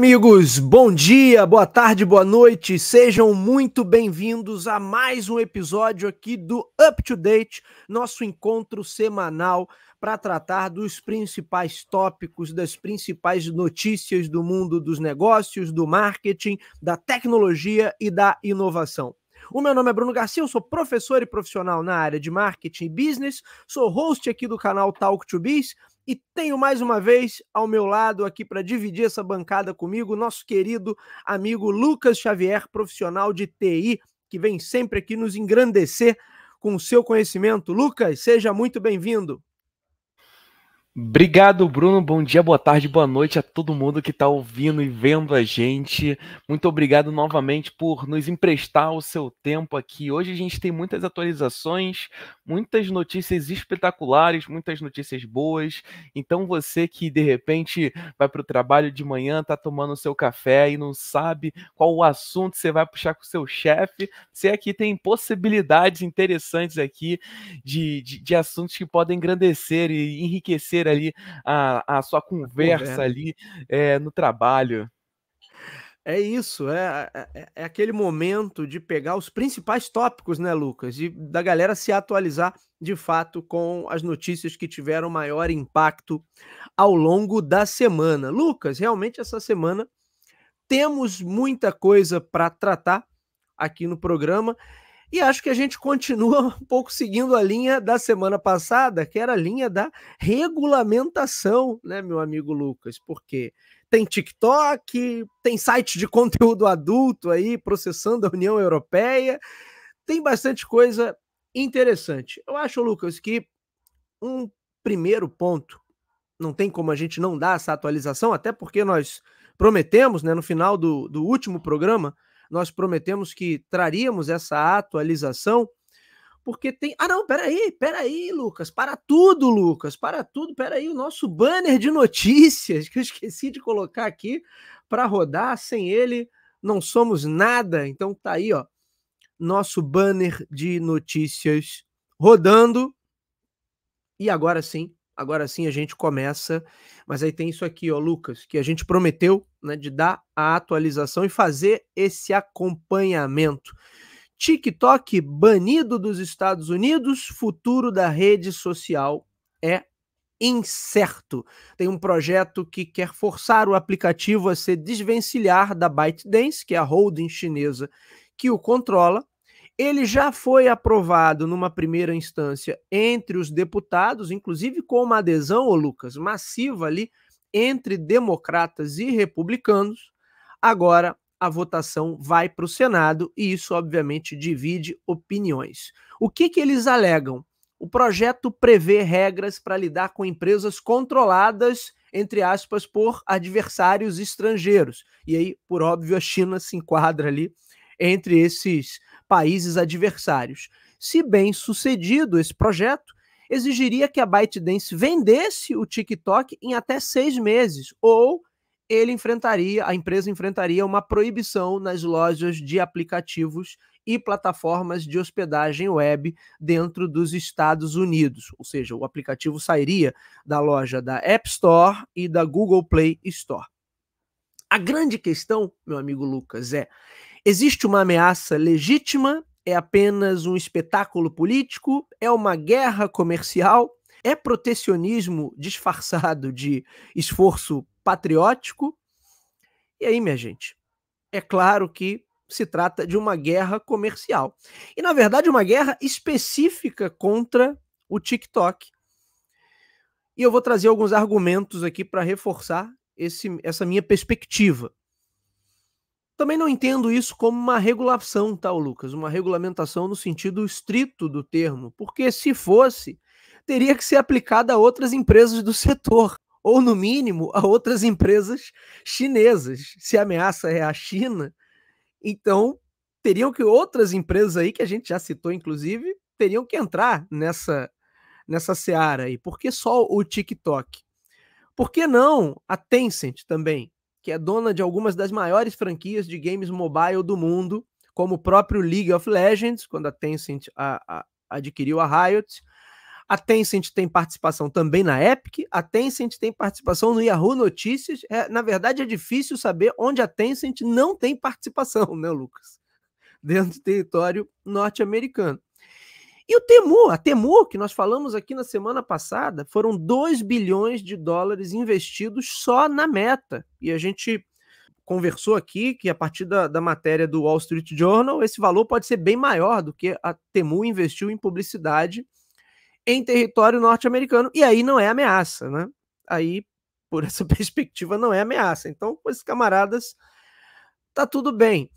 amigos, bom dia, boa tarde, boa noite. Sejam muito bem-vindos a mais um episódio aqui do Up to Date, nosso encontro semanal para tratar dos principais tópicos, das principais notícias do mundo dos negócios, do marketing, da tecnologia e da inovação. O meu nome é Bruno Garcia, eu sou professor e profissional na área de marketing e business, sou host aqui do canal Talk to Biz e tenho mais uma vez ao meu lado aqui para dividir essa bancada comigo, nosso querido amigo Lucas Xavier, profissional de TI, que vem sempre aqui nos engrandecer com o seu conhecimento. Lucas, seja muito bem-vindo. Obrigado, Bruno. Bom dia, boa tarde, boa noite a todo mundo que está ouvindo e vendo a gente. Muito obrigado novamente por nos emprestar o seu tempo aqui. Hoje a gente tem muitas atualizações, muitas notícias espetaculares, muitas notícias boas. Então você que de repente vai para o trabalho de manhã, tá tomando seu café e não sabe qual o assunto você vai puxar com o seu chefe, você aqui tem possibilidades interessantes aqui de, de, de, assuntos que podem engrandecer e enriquecer ali a, a sua conversa, ali é, no trabalho. É isso, é, é, é, é, aquele momento de pegar os principais tópicos, né, Lucas? E da galera se atualizar de fato com as notícias que tiveram maior impacto ao longo da semana. Lucas, realmente essa semana temos muita coisa para tratar aqui no programa e acho que a gente continua um pouco seguindo a linha da semana passada, que era a linha da regulamentação, né, meu amigo Lucas? Porque quê? tem TikTok, tem site de conteúdo adulto aí processando a União Europeia, tem bastante coisa interessante. Eu acho, Lucas, que um primeiro ponto, não tem como a gente não dar essa atualização, até porque nós prometemos, né, no final do, do último programa, nós prometemos que traríamos essa atualização porque tem. Ah, não, peraí, peraí, Lucas, para tudo, Lucas, para tudo, peraí, o nosso banner de notícias que eu esqueci de colocar aqui para rodar, sem ele não somos nada. Então tá aí, ó, nosso banner de notícias rodando. E agora sim, agora sim a gente começa. Mas aí tem isso aqui, ó, Lucas, que a gente prometeu, né, de dar a atualização e fazer esse acompanhamento. TikTok banido dos Estados Unidos, futuro da rede social é incerto. Tem um projeto que quer forçar o aplicativo a se desvencilhar da ByteDance, que é a holding chinesa que o controla. Ele já foi aprovado numa primeira instância entre os deputados, inclusive com uma adesão, ô Lucas, massiva ali entre democratas e republicanos. Agora a votação vai para o Senado e isso, obviamente, divide opiniões. O que, que eles alegam? O projeto prevê regras para lidar com empresas controladas, entre aspas, por adversários estrangeiros. E aí, por óbvio, a China se enquadra ali entre esses países adversários. Se bem sucedido esse projeto, exigiria que a ByteDance vendesse o TikTok em até seis meses, ou ele enfrentaria, a empresa enfrentaria uma proibição nas lojas de aplicativos e plataformas de hospedagem web dentro dos Estados Unidos. Ou seja, o aplicativo sairia da loja da App Store e da Google Play Store. A grande questão, meu amigo Lucas, é: existe uma ameaça legítima? É apenas um espetáculo político? É uma guerra comercial? É protecionismo disfarçado de esforço patriótico. E aí, minha gente, é claro que se trata de uma guerra comercial. E, na verdade, uma guerra específica contra o TikTok. E eu vou trazer alguns argumentos aqui para reforçar esse, essa minha perspectiva. Também não entendo isso como uma regulação, tal, tá, Lucas, uma regulamentação no sentido estrito do termo, porque se fosse, teria que ser aplicada a outras empresas do setor ou no mínimo a outras empresas chinesas. Se a ameaça é a China, então teriam que outras empresas aí que a gente já citou inclusive, teriam que entrar nessa nessa seara aí. Por que só o TikTok? Por que não a Tencent também, que é dona de algumas das maiores franquias de games mobile do mundo, como o próprio League of Legends, quando a Tencent a, a, adquiriu a Riot, a Tencent tem participação também na Epic, a Tencent tem participação no Yahoo Notícias. É, na verdade, é difícil saber onde a Tencent não tem participação, né, Lucas? Dentro do território norte-americano. E o Temu, a Temu, que nós falamos aqui na semana passada, foram 2 bilhões de dólares investidos só na meta. E a gente conversou aqui que a partir da, da, matéria do Wall Street Journal, esse valor pode ser bem maior do que a Temu investiu em publicidade em território norte-americano, e aí não é ameaça, né? Aí, por essa perspectiva, não é ameaça. Então, com esses camaradas, tá tudo bem.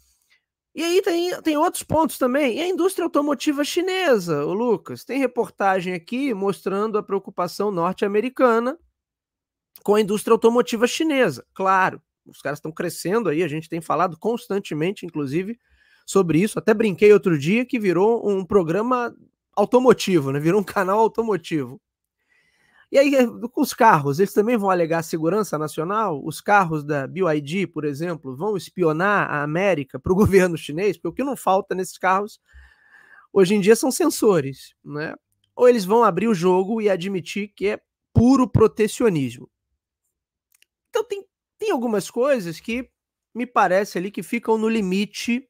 E aí tem, tem outros pontos também. E a indústria automotiva chinesa, o Lucas, tem reportagem aqui mostrando a preocupação norte-americana com a indústria automotiva chinesa. Claro, os caras estão crescendo aí, a gente tem falado constantemente, inclusive, sobre isso. Até brinquei outro dia que virou um programa automotivo, né? Virou um canal automotivo. E aí, com os carros, eles também vão alegar segurança nacional? Os carros da BYD, por exemplo, vão espionar a América para o governo chinês? Porque o que não falta nesses carros hoje em dia são sensores, né? Ou eles vão abrir o jogo e admitir que é puro protecionismo. Então, tem, tem algumas coisas que me parece ali que ficam no limite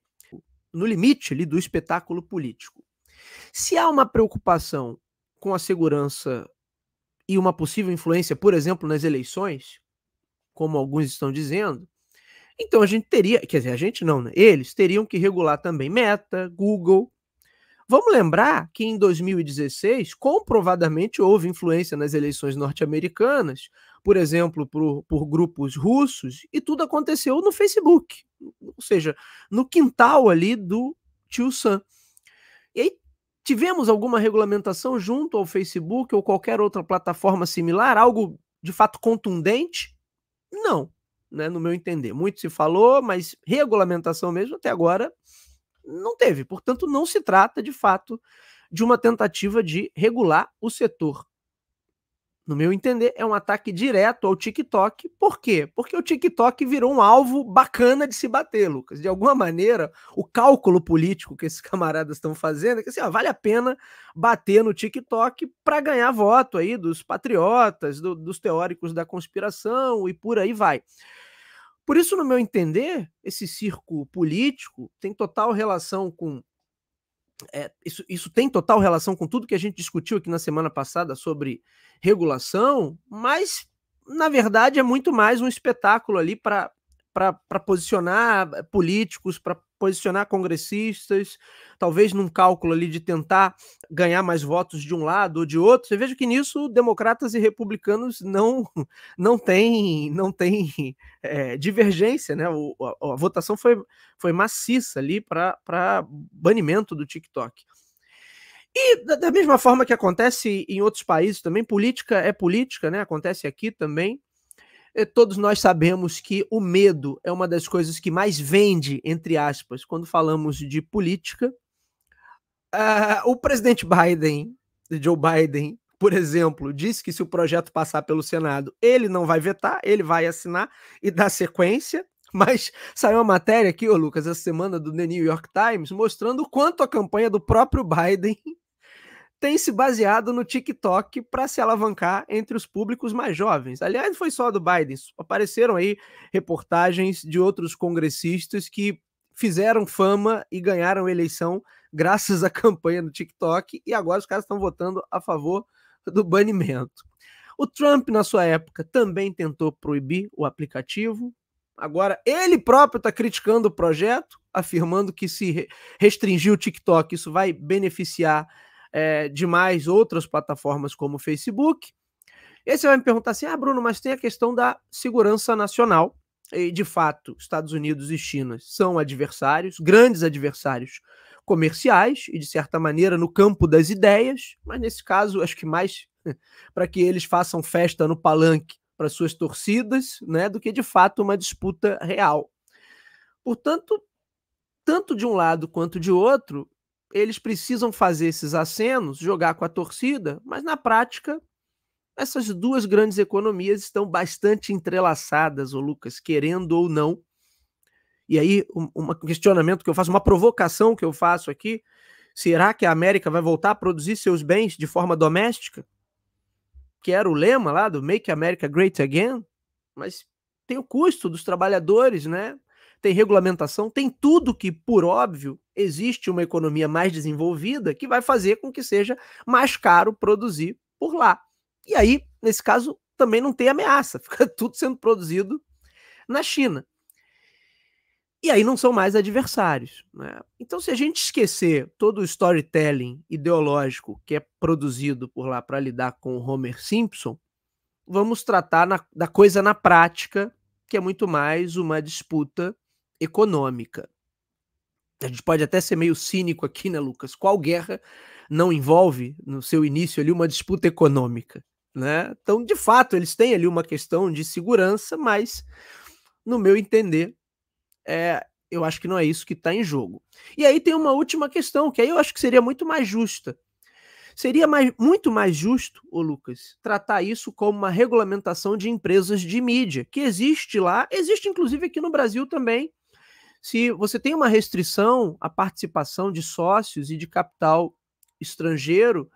no limite ali do espetáculo político. Se há uma preocupação com a segurança e uma possível influência, por exemplo, nas eleições, como alguns estão dizendo, então a gente teria, quer dizer, a gente não, né? Eles teriam que regular também Meta, Google. Vamos lembrar que em 2016, comprovadamente houve influência nas eleições norte-americanas, por exemplo, por, por grupos russos, e tudo aconteceu no Facebook, ou seja, no quintal ali do tio Sam. E aí Tivemos alguma regulamentação junto ao Facebook ou qualquer outra plataforma similar? Algo de fato contundente? Não, né, no meu entender. Muito se falou, mas regulamentação mesmo até agora não teve. Portanto, não se trata de fato de uma tentativa de regular o setor no meu entender, é um ataque direto ao TikTok. Por quê? Porque o TikTok virou um alvo bacana de se bater, Lucas. De alguma maneira, o cálculo político que esses camaradas estão fazendo é que assim, ó, vale a pena bater no TikTok para ganhar voto aí dos patriotas, do, dos teóricos da conspiração e por aí vai. Por isso, no meu entender, esse circo político tem total relação com é, isso, isso tem total relação com tudo que a gente discutiu aqui na semana passada sobre regulação, mas na verdade é muito mais um espetáculo ali para para posicionar eh, políticos, para posicionar congressistas, talvez num cálculo ali de tentar ganhar mais votos de um lado ou de outro. Você veja que nisso democratas e republicanos não não têm não tem, é, eh, divergência, né? O, a, a, votação foi, foi maciça ali para banimento do TikTok. E da, da mesma forma que acontece em outros países também, política é política, né? Acontece aqui também. É, todos nós sabemos que o medo é uma das coisas que mais vende, entre aspas, quando falamos de política. Uh, o presidente Biden, Joe Biden, por exemplo, disse que se o projeto passar pelo Senado, ele não vai vetar, ele vai assinar e dar sequência. Mas saiu uma matéria aqui, ô Lucas, essa semana do The New York Times, mostrando o quanto a campanha do próprio Biden tem se baseado no TikTok para se alavancar entre os públicos mais jovens. Aliás, não foi só do Biden, apareceram aí reportagens de outros congressistas que fizeram fama e ganharam eleição graças à campanha no TikTok e agora os caras estão votando a favor do banimento. O Trump, na sua época, também tentou proibir o aplicativo. Agora, ele próprio está criticando o projeto, afirmando que se restringir o TikTok, isso vai beneficiar é, eh, demais outras plataformas como o Facebook. E aí você vai me perguntar assim: ah, Bruno, mas tem a questão da segurança nacional. E, de fato, Estados Unidos e China são adversários, grandes adversários comerciais e, de certa maneira, no campo das ideias, mas nesse caso, acho que mais para que eles façam festa no palanque para suas torcidas, né, do que de fato uma disputa real. Portanto, tanto de um lado quanto de outro, eles precisam fazer esses acenos, jogar com a torcida, mas na prática essas duas grandes economias estão bastante entrelaçadas, o Lucas, querendo ou não. E aí, um, um questionamento que eu faço, uma provocação que eu faço aqui: será que a América vai voltar a produzir seus bens de forma doméstica? Que era o lema lá do Make America Great Again, mas tem o custo dos trabalhadores, né? tem regulamentação, tem tudo que, por óbvio, existe uma economia mais desenvolvida que vai fazer com que seja mais caro produzir por lá. E aí, nesse caso, também não tem ameaça, fica tudo sendo produzido na China. E aí não são mais adversários. Né? Então, se a gente esquecer todo o storytelling ideológico que é produzido por lá para lidar com o Homer Simpson, vamos tratar na, da coisa na prática, que é muito mais uma disputa econômica. A gente pode até ser meio cínico aqui, né, Lucas? Qual guerra não envolve, no seu início ali, uma disputa econômica? Né? Então, de fato, eles têm ali uma questão de segurança, mas, no meu entender, é, eu acho que não é isso que está em jogo. E aí tem uma última questão, que aí eu acho que seria muito mais justa. Seria mais, muito mais justo, ô Lucas, tratar isso como uma regulamentação de empresas de mídia, que existe lá, existe inclusive aqui no Brasil também, se você tem uma restrição à participação de sócios e de capital estrangeiro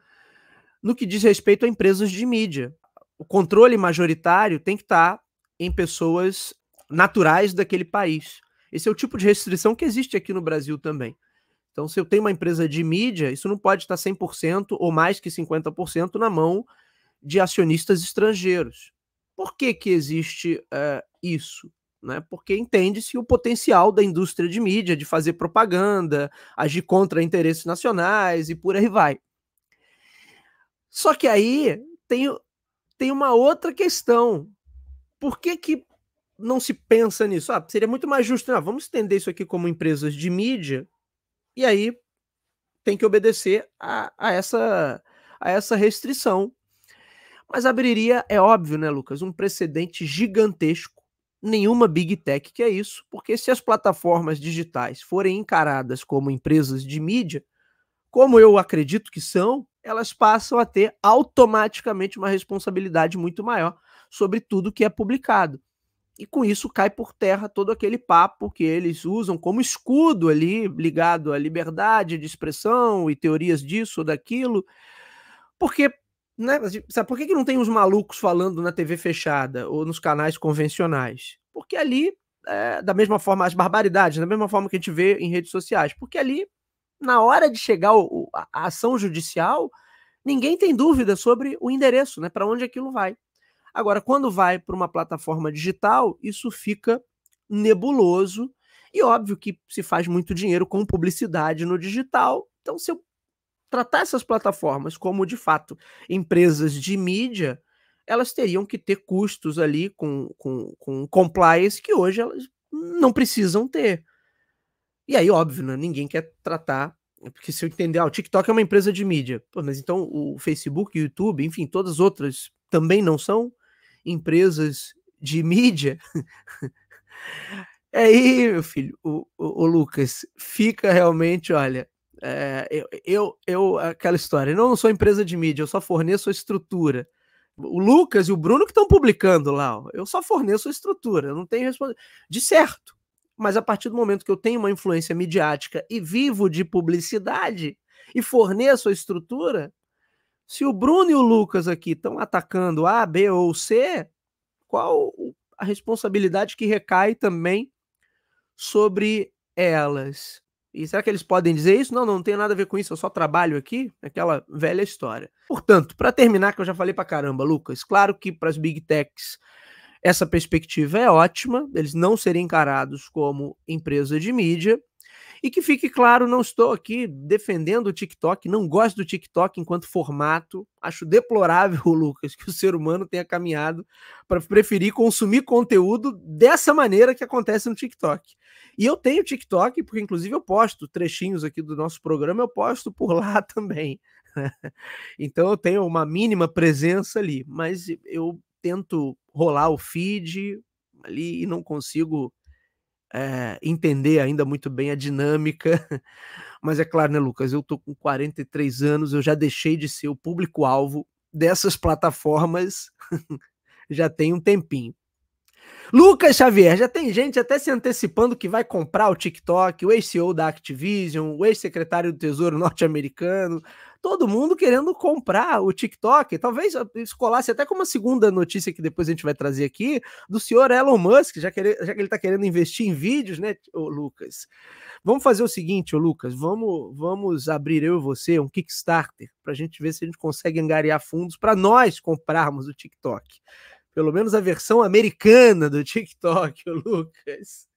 no que diz respeito a empresas de mídia, o controle majoritário tem que estar tá em pessoas naturais daquele país. Esse é o tipo de restrição que existe aqui no Brasil também. Então, se eu tenho uma empresa de mídia, isso não pode tá estar 100% ou mais que 50% na mão de acionistas estrangeiros. Por que, que existe uh, isso? né? Porque entende-se o potencial da indústria de mídia de fazer propaganda, agir contra interesses nacionais e por aí vai. Só que aí tem, tem uma outra questão. Por que, que não se pensa nisso? Ah, seria muito mais justo, não, vamos estender isso aqui como empresas de mídia, e aí tem que obedecer a, a essa, a essa restrição. Mas abriria, é óbvio, né, Lucas, um precedente gigantesco nenhuma big tech que é isso, porque se as plataformas digitais forem encaradas como empresas de mídia, como eu acredito que são, elas passam a ter automaticamente uma responsabilidade muito maior sobre tudo que é publicado. E com isso cai por terra todo aquele papo que eles usam como escudo ali, ligado à liberdade de expressão e teorias disso ou daquilo, porque né? Tipo, sabe, por que, que não tem uns malucos falando na TV fechada ou nos canais convencionais? Porque ali, é, da mesma forma, as barbaridades, da mesma forma que a gente vê em redes sociais, porque ali, na hora de chegar o, a, a ação judicial, ninguém tem dúvida sobre o endereço, né? Para onde aquilo vai. Agora, quando vai para uma plataforma digital, isso fica nebuloso. E óbvio que se faz muito dinheiro com publicidade no digital. Então, se eu tratar essas plataformas como, de fato, empresas de mídia, elas teriam que ter custos ali com, com, com compliance que hoje elas não precisam ter. E aí, óbvio, né? ninguém quer tratar. Porque se eu entender, ah, o TikTok é uma empresa de mídia. Pô, mas então o Facebook, o YouTube, enfim, todas as outras também não são empresas de mídia. aí, meu filho, o, o, o Lucas, fica realmente, olha, é, eu, eu, eu, aquela história, eu não sou empresa de mídia, eu só forneço a estrutura. O Lucas e o Bruno que estão publicando lá, eu só forneço a estrutura, eu não tenho responsabilidade. De certo, mas a partir do momento que eu tenho uma influência midiática e vivo de publicidade e forneço a estrutura, se o Bruno e o Lucas aqui estão atacando A, B ou C, qual a responsabilidade que recai também sobre elas? E será que eles podem dizer isso? Não, não tem nada a ver com isso, eu só trabalho aqui? Aquela velha história. Portanto, para terminar, que eu já falei para caramba, Lucas, claro que para as big techs essa perspectiva é ótima, eles não serem encarados como empresa de mídia. E que fique claro, não estou aqui defendendo o TikTok, não gosto do TikTok enquanto formato. Acho deplorável, Lucas, que o ser humano tenha caminhado para preferir consumir conteúdo dessa maneira que acontece no TikTok. E eu tenho TikTok, porque inclusive eu posto trechinhos aqui do nosso programa, eu posto por lá também. então eu tenho uma mínima presença ali, mas eu tento rolar o feed ali e não consigo é, entender ainda muito bem a dinâmica. Mas é claro, né, Lucas? Eu tô com 43 anos, eu já deixei de ser o público-alvo dessas plataformas já tem um tempinho. Lucas Xavier, já tem gente até se antecipando que vai comprar o TikTok, o ex-CEO da Activision, o ex-secretário do Tesouro norte-americano, todo mundo querendo comprar o TikTok. Talvez isso colasse até com uma segunda notícia que depois a gente vai trazer aqui, do senhor Elon Musk, já que ele, já que ele está querendo investir em vídeos, né, ô Lucas? Vamos fazer o seguinte, ô Lucas, vamos, vamos abrir eu e você um Kickstarter para a gente ver se a gente consegue angariar fundos para nós comprarmos o TikTok. Pelo menos a versão americana do TikTok, Lucas.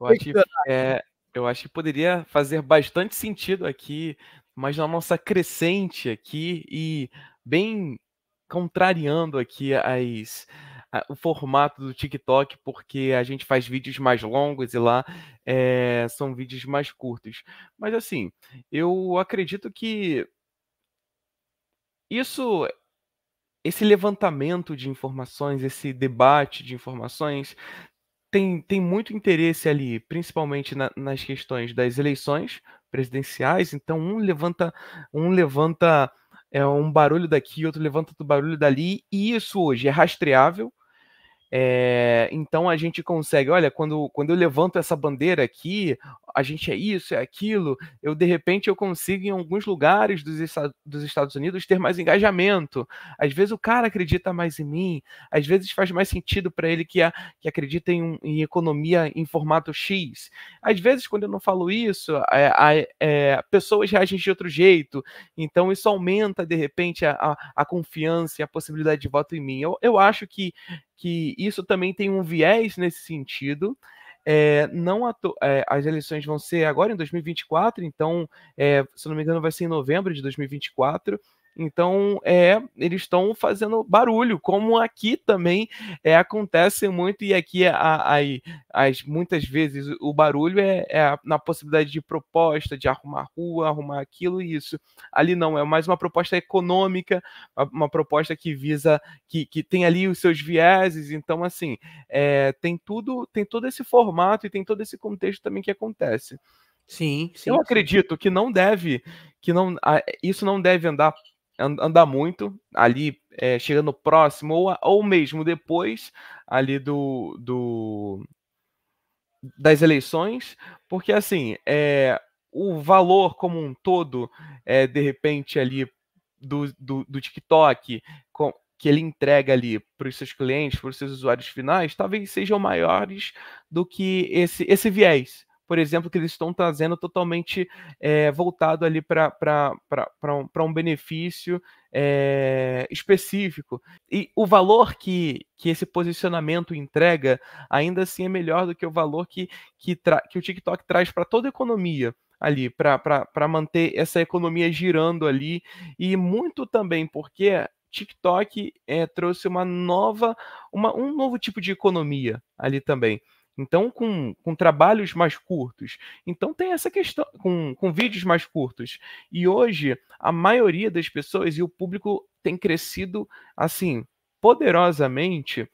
Eu acho, é, eu acho que poderia fazer bastante sentido aqui, mas na nossa crescente aqui e bem contrariando aqui as, a, o formato do TikTok, porque a gente faz vídeos mais longos e lá é, são vídeos mais curtos. Mas assim, eu acredito que isso esse levantamento de informações, esse debate de informações, tem, tem muito interesse ali, principalmente na, nas questões das eleições presidenciais. Então, um levanta, um levanta é, um barulho daqui, outro levanta do barulho dali, e isso hoje é rastreável. É, então a gente consegue, olha, quando, quando eu levanto essa bandeira aqui, a gente é isso, é aquilo, eu de repente eu consigo em alguns lugares dos, Estados, dos Estados Unidos ter mais engajamento. Às vezes o cara acredita mais em mim, às vezes faz mais sentido para ele que, a, que acredita em, em, economia em formato X. Às vezes, quando eu não falo isso, é, é, pessoas reagem de outro jeito, então isso aumenta de repente a, a, a confiança e a possibilidade de voto em mim. Eu, eu acho que, que isso também tem um viés nesse sentido. É, não é, as eleições vão ser agora em 2024, então, é, se não me engano, vai ser em novembro de 2024. Então, é, eles estão fazendo barulho, como aqui também é, acontece muito, e aqui a, a, as, muitas vezes o barulho é, é, na possibilidade de proposta, de arrumar rua, arrumar aquilo e isso. Ali não, é mais uma proposta econômica, uma proposta que visa, que, que tem ali os seus vieses, então assim, é, tem tudo, tem todo esse formato e tem todo esse contexto também que acontece. Sim, sim, Eu acredito sim. que não deve, que não, isso não deve andar andar muito ali é, chegando próximo ou, ou mesmo depois ali do, do das eleições, porque assim é, o valor como um todo é, de repente ali do, do, do TikTok com, que ele entrega ali para os seus clientes, para os seus usuários finais, talvez sejam maiores do que esse, esse viés por exemplo, que eles estão trazendo totalmente é, voltado ali para um, um benefício é, específico. E o valor que, que esse posicionamento entrega, ainda assim, é melhor do que o valor que, que, que o TikTok traz para toda a economia ali, para manter essa economia girando ali. E muito também porque TikTok é, trouxe uma nova, uma, um novo tipo de economia ali também. Então, com, com trabalhos mais curtos. Então, tem essa questão, com, com vídeos mais curtos. E hoje, a maioria das pessoas e o público tem crescido, assim, poderosamente.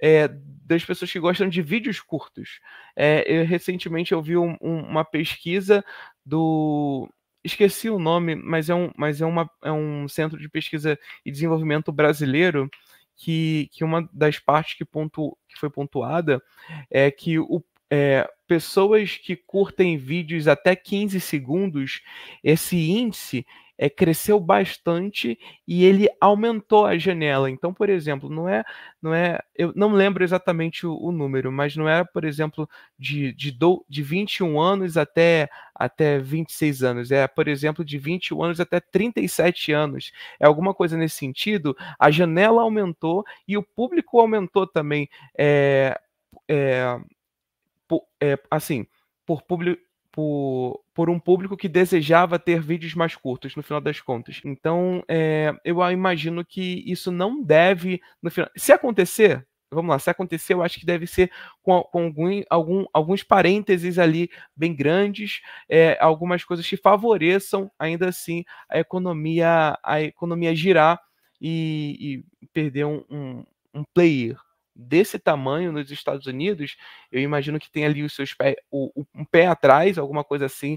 É, das pessoas que gostam de vídeos curtos. É, eu, recentemente eu vi um, um, uma pesquisa do. Esqueci o nome, mas, é um, mas é, uma, é um centro de pesquisa e desenvolvimento brasileiro que, que uma das partes que, pontu, que foi pontuada é que o, é, pessoas que curtem vídeos até 15 segundos, esse índice é, cresceu bastante e ele aumentou a janela. Então, por exemplo, não é, não é, eu não lembro exatamente o, o número, mas não era, por exemplo, de, de, do, de 21 anos até, até 26 anos, é, por exemplo, de 21 anos até 37 anos. É alguma coisa nesse sentido. A janela aumentou e o público aumentou também. É, é, é assim, por público por, por um público que desejava ter vídeos mais curtos, no final das contas. Então, é, eu imagino que isso não deve. No final, se acontecer, vamos lá, se acontecer, eu acho que deve ser com, com algum, algum, alguns parênteses ali bem grandes, é, algumas coisas que favoreçam ainda assim a economia, a economia girar e, e perder um, um, um player, desse tamanho nos Estados Unidos, eu imagino que tem ali os seus pés, o, um pé atrás, alguma coisa assim,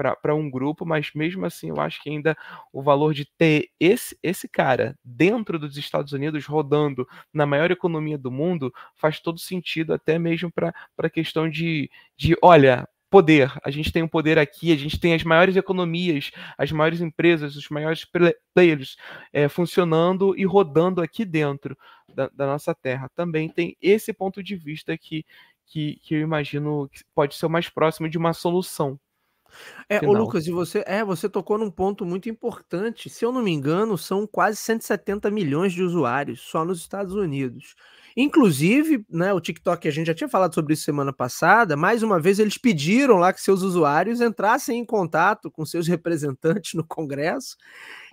para um grupo, mas mesmo assim eu acho que ainda o valor de ter esse, esse cara dentro dos Estados Unidos rodando na maior economia do mundo faz todo sentido, até mesmo para a questão de, de, olha, poder. A gente tem um poder aqui, a gente tem as maiores economias, as maiores empresas, os maiores players é, funcionando e rodando aqui dentro da, da, nossa terra. Também tem esse ponto de vista que, que, que eu imagino que pode ser o mais próximo de uma solução. É, o Lucas, e você, é, você tocou num ponto muito importante. Se eu não me engano, são quase 170 milhões de usuários só nos Estados Unidos. Inclusive, né, o TikTok, a gente já tinha falado sobre isso semana passada, mais uma vez eles pediram lá que seus usuários entrassem em contato com seus representantes no Congresso.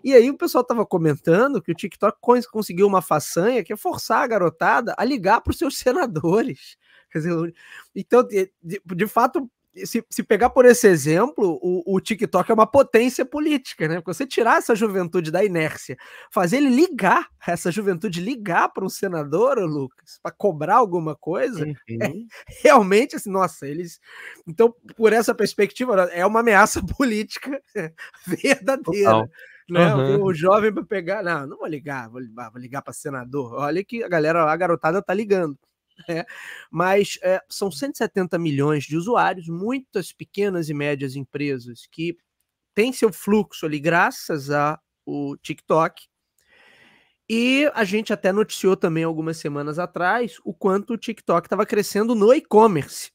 E aí o pessoal estava comentando que o TikTok conseguiu uma façanha que é forçar a garotada a ligar para os seus senadores. Dizer, então, de, de, de fato, se, se pegar por esse exemplo, o, o, TikTok é uma potência política, né? Porque você tirar essa juventude da inércia, fazer ele ligar, essa juventude ligar para um senador, Lucas, para cobrar alguma coisa, é uhum. é, realmente, assim, nossa, eles. Então, por essa perspectiva, né, é uma ameaça política verdadeira. Total. Né? Uhum. O jovem para pegar, não, não vou ligar, vou, vou ligar para senador. Olha que a galera lá, a garotada tá ligando né? mas é, são 170 milhões de usuários, muitas pequenas e médias empresas que têm seu fluxo ali graças ao TikTok. E a gente até noticiou também algumas semanas atrás o quanto o TikTok estava crescendo no e-commerce.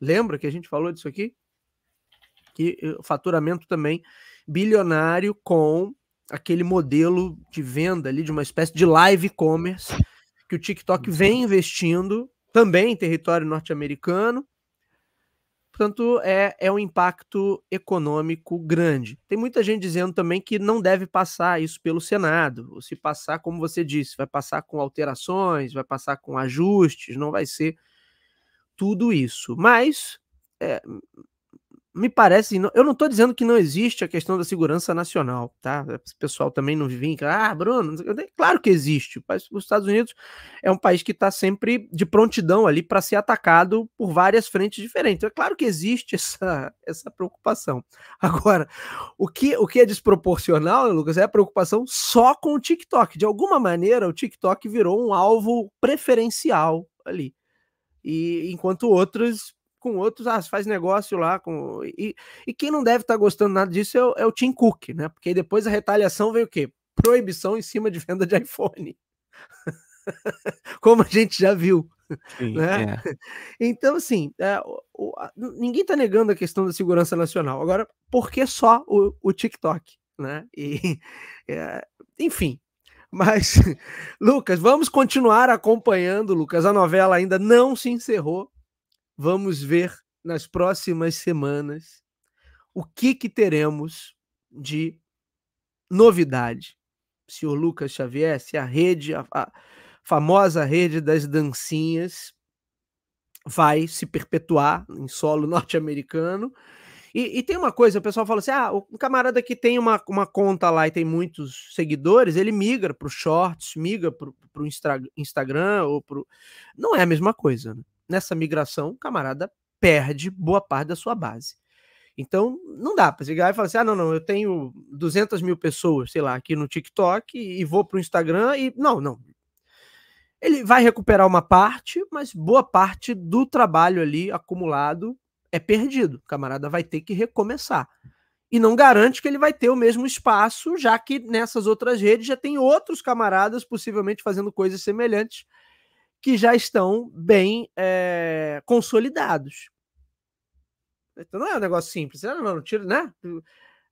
Lembra que a gente falou disso aqui? Que eh, faturamento também bilionário com aquele modelo de venda ali de uma espécie de live commerce que o TikTok uhum. vem investindo também em território norte-americano. Portanto, é, é um impacto econômico grande. Tem muita gente dizendo também que não deve passar isso pelo Senado. Ou se passar, como você disse, vai passar com alterações, vai passar com ajustes, não vai ser tudo isso. Mas é, me parece, eu não estou dizendo que não existe a questão da segurança nacional, tá? Esse pessoal também não vive em ah, Bruno, claro que existe. Os Estados Unidos é um país que está sempre de prontidão ali para ser atacado por várias frentes diferentes. Então, é claro que existe essa, essa preocupação. Agora, o que, o que é desproporcional, Lucas, é a preocupação só com o TikTok. De alguma maneira, o TikTok virou um alvo preferencial ali. E enquanto outros com outros, ah, faz negócio lá. Com... E, e quem não deve estar tá gostando nada disso é o, é o Tim Cook, né? Porque depois a retaliação veio o quê? Proibição em cima de venda de iPhone. Como a gente já viu. Sim, né? É. Então, assim, é, o, a, ninguém está negando a questão da segurança nacional. Agora, por que só o, o TikTok? Né? E, é, enfim, mas, Lucas, vamos continuar acompanhando, Lucas. A novela ainda não se encerrou vamos ver nas próximas semanas o que, que teremos de novidade. Senhor Lucas Xavier, se a rede, a, a famosa rede das dancinhas, vai se perpetuar em solo norte-americano. E, e, tem uma coisa, o pessoal fala assim: ah, o camarada que tem uma, uma conta lá e tem muitos seguidores, ele migra para o Shorts, migra para o Instagram ou para Não é a mesma coisa. Né? nessa migração, o camarada perde boa parte da sua base. Então, não dá para chegar e falar assim: ah, não, não, eu tenho 200 mil pessoas, sei lá, aqui no TikTok e vou para o Instagram e. Não, não. Ele vai recuperar uma parte, mas boa parte do trabalho ali acumulado é perdido. O camarada vai ter que recomeçar. E não garante que ele vai ter o mesmo espaço, já que nessas outras redes já tem outros camaradas possivelmente fazendo coisas semelhantes que já estão bem é, consolidados. Então não é um negócio simples, não, é não, não tira, né?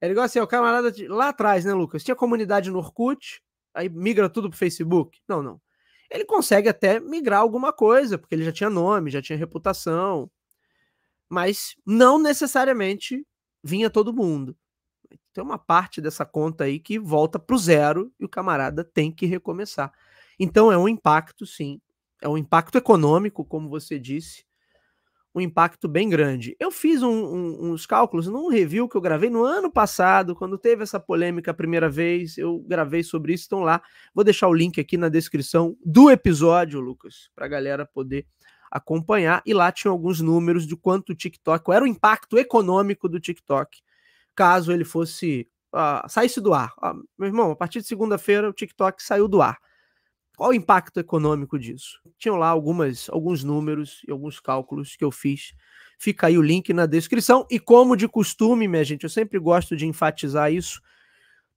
É igual assim, é o camarada de, lá atrás, né, Lucas? Tinha comunidade no Orkut, aí migra tudo pro Facebook. Não, não. Ele consegue até migrar alguma coisa, porque ele já tinha nome, já tinha reputação. Mas não necessariamente vinha todo mundo. Tem uma parte dessa conta aí que volta pro zero e o camarada tem que recomeçar. Então é um impacto, sim, é um impacto econômico, como você disse, um impacto bem grande. Eu fiz um, um, uns cálculos num review que eu gravei no ano passado, quando teve essa polêmica a primeira vez, eu gravei sobre isso, estão lá. Vou deixar o link aqui na descrição do episódio, Lucas, para a galera poder acompanhar. E lá tinha alguns números de quanto o TikTok, qual era o impacto econômico do TikTok, caso ele fosse. Uh, saísse do ar. Uh, meu irmão, a partir de segunda-feira o TikTok saiu do ar. Qual o impacto econômico disso? Tinham lá algumas, alguns números e alguns cálculos que eu fiz. Fica aí o link na descrição. E como de costume, minha gente, eu sempre gosto de enfatizar isso.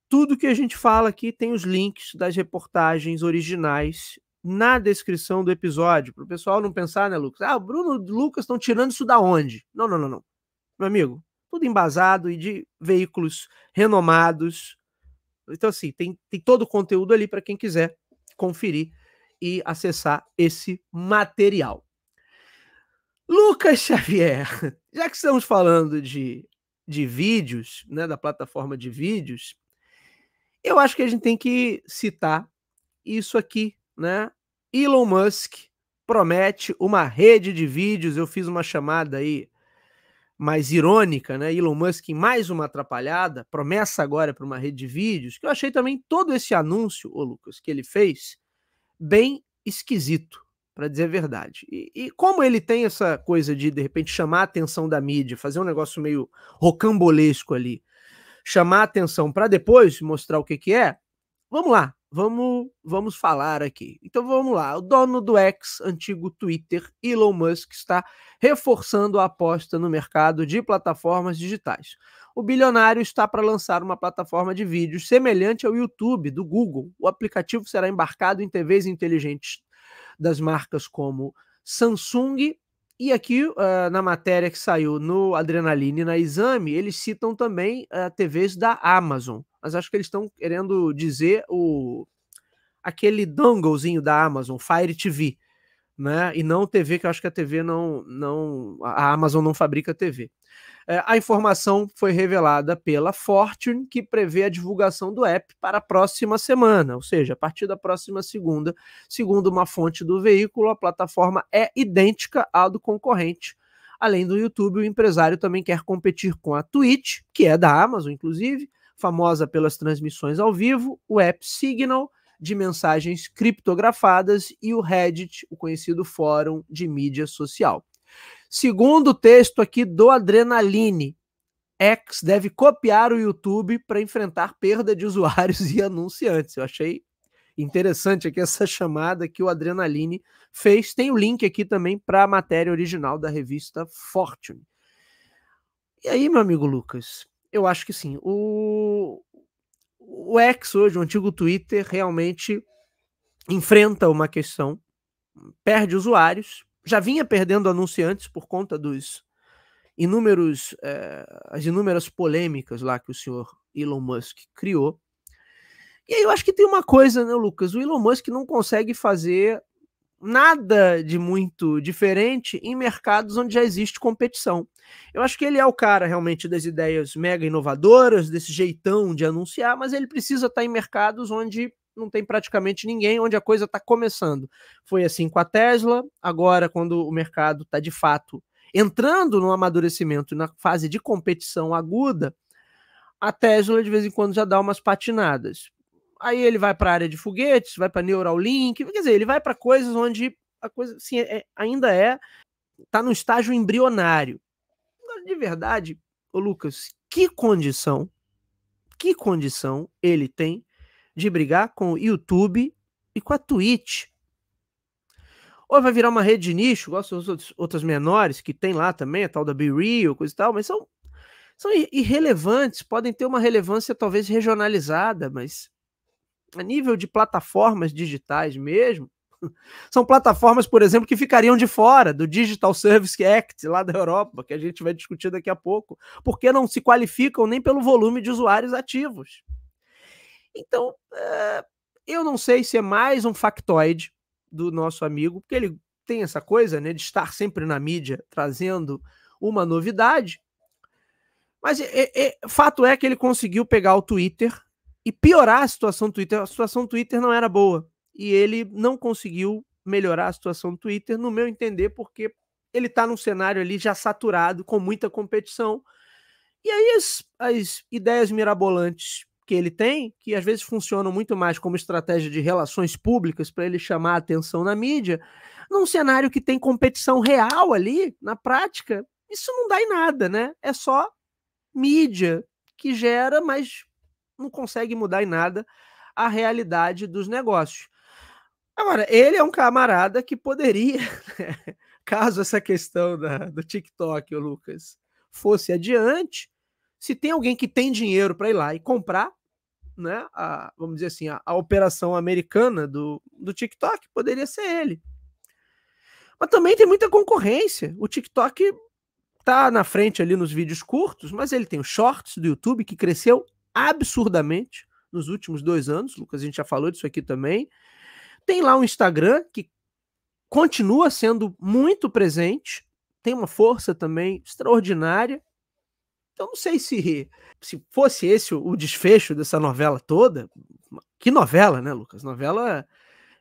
Tudo que a gente fala aqui tem os links das reportagens originais na descrição do episódio, para o pessoal não pensar, né, Lucas? Ah, o Bruno e o Lucas estão tirando isso da onde? Não, não, não, não. Meu amigo, tudo embasado e de veículos renomados. Então, assim, tem, tem todo o conteúdo ali para quem quiser conferir e acessar esse material. Lucas Xavier, já que estamos falando de, de vídeos, né, da plataforma de vídeos, eu acho que a gente tem que citar isso aqui, né? Elon Musk promete uma rede de vídeos. Eu fiz uma chamada aí mais irônica, né? Elon Musk em mais uma atrapalhada, promessa agora para uma rede de vídeos, que eu achei também todo esse anúncio, ô Lucas, que ele fez, bem esquisito, para dizer a verdade. E, e, como ele tem essa coisa de, de repente, chamar a atenção da mídia, fazer um negócio meio rocambolesco ali, chamar a atenção para depois mostrar o que, que é, vamos lá, vamos, vamos falar aqui. Então vamos lá. O dono do ex antigo Twitter, Elon Musk, está reforçando a aposta no mercado de plataformas digitais. O bilionário está para lançar uma plataforma de vídeos semelhante ao YouTube do Google. O aplicativo será embarcado em TVs inteligentes das marcas como Samsung e aqui, uh, na matéria que saiu no Adrenaline na Exame, eles citam também uh, eh, TVs da Amazon mas acho que eles estão querendo dizer o aquele donglezinho da Amazon, Fire TV, né? E não TV, que eu acho que a TV não, não a Amazon não fabrica TV. É, a informação foi revelada pela Fortune, que prevê a divulgação do app para a próxima semana, ou seja, a partir da próxima segunda. Segundo uma fonte do veículo, a plataforma é idêntica à do concorrente. Além do YouTube, o empresário também quer competir com a Twitch, que é da Amazon, inclusive, famosa pelas transmissões ao vivo, o app Signal de mensagens criptografadas e o Reddit, o conhecido fórum de mídia social. Segundo o texto aqui do Adrenaline, X deve copiar o YouTube para enfrentar perda de usuários e anunciantes. Eu achei interessante aqui essa chamada que o Adrenaline fez. Tem o link aqui também para a matéria original da revista Fortune. E aí, meu amigo Lucas, eu acho que sim. O, o X hoje, o antigo Twitter, realmente enfrenta uma questão, perde usuários, já vinha perdendo anunciantes por conta dos inúmeros é, as inúmeras polêmicas lá que o senhor Elon Musk criou. E aí eu acho que tem uma coisa, né, Lucas? O Elon Musk não consegue fazer nada de muito diferente em mercados onde já existe competição. Eu acho que ele é o cara realmente das ideias mega inovadoras, desse jeitão de anunciar, mas ele precisa estar tá em mercados onde não tem praticamente ninguém, onde a coisa está começando. Foi assim com a Tesla, agora quando o mercado está de fato entrando no amadurecimento, na fase de competição aguda, a Tesla de vez em quando já dá umas patinadas aí ele vai para a área de foguetes, vai para Neuralink, quer dizer, ele vai para coisas onde a coisa assim, é, é ainda é tá no estágio embrionário. De verdade, ô Lucas, que condição, que condição ele tem de brigar com o YouTube e com a Twitch? Ou vai virar uma rede de nicho, igual as outras menores que tem lá também, a tal da Be coisa e tal, mas são, são irrelevantes, podem ter uma relevância talvez regionalizada, mas a nível de plataformas digitais mesmo, são plataformas, por exemplo, que ficariam de fora do Digital Service Act lá da Europa, que a gente vai discutir daqui a pouco, porque não se qualificam nem pelo volume de usuários ativos. Então, eh, eu não sei se é mais um factoide do nosso amigo, porque ele tem essa coisa né, de estar sempre na mídia trazendo uma novidade. Mas é, é, fato é que ele conseguiu pegar o Twitter e piorar a situação do Twitter. A situação do Twitter não era boa. E ele não conseguiu melhorar a situação do Twitter, no meu entender, porque ele está num cenário ali já saturado, com muita competição. E aí as, as ideias mirabolantes que ele tem, que às vezes funcionam muito mais como estratégia de relações públicas para ele chamar a atenção na mídia, num cenário que tem competição real ali, na prática, isso não dá em nada, né? É só mídia que gera, mas não consegue mudar em nada a realidade dos negócios. Agora, ele é um camarada que poderia, caso essa questão da, do TikTok, o Lucas, fosse adiante, se tem alguém que tem dinheiro para ir lá e comprar, né, a, vamos dizer assim, a, a operação americana do, do TikTok, poderia ser ele. Mas também tem muita concorrência. O TikTok tá na frente ali nos vídeos curtos, mas ele tem os shorts do YouTube que cresceu absurdamente nos últimos dois anos. Lucas, a gente já falou disso aqui também. Tem lá um Instagram que continua sendo muito presente, tem uma força também extraordinária. Então, não sei se, se fosse esse o desfecho dessa novela toda. Que novela, né, Lucas? Novela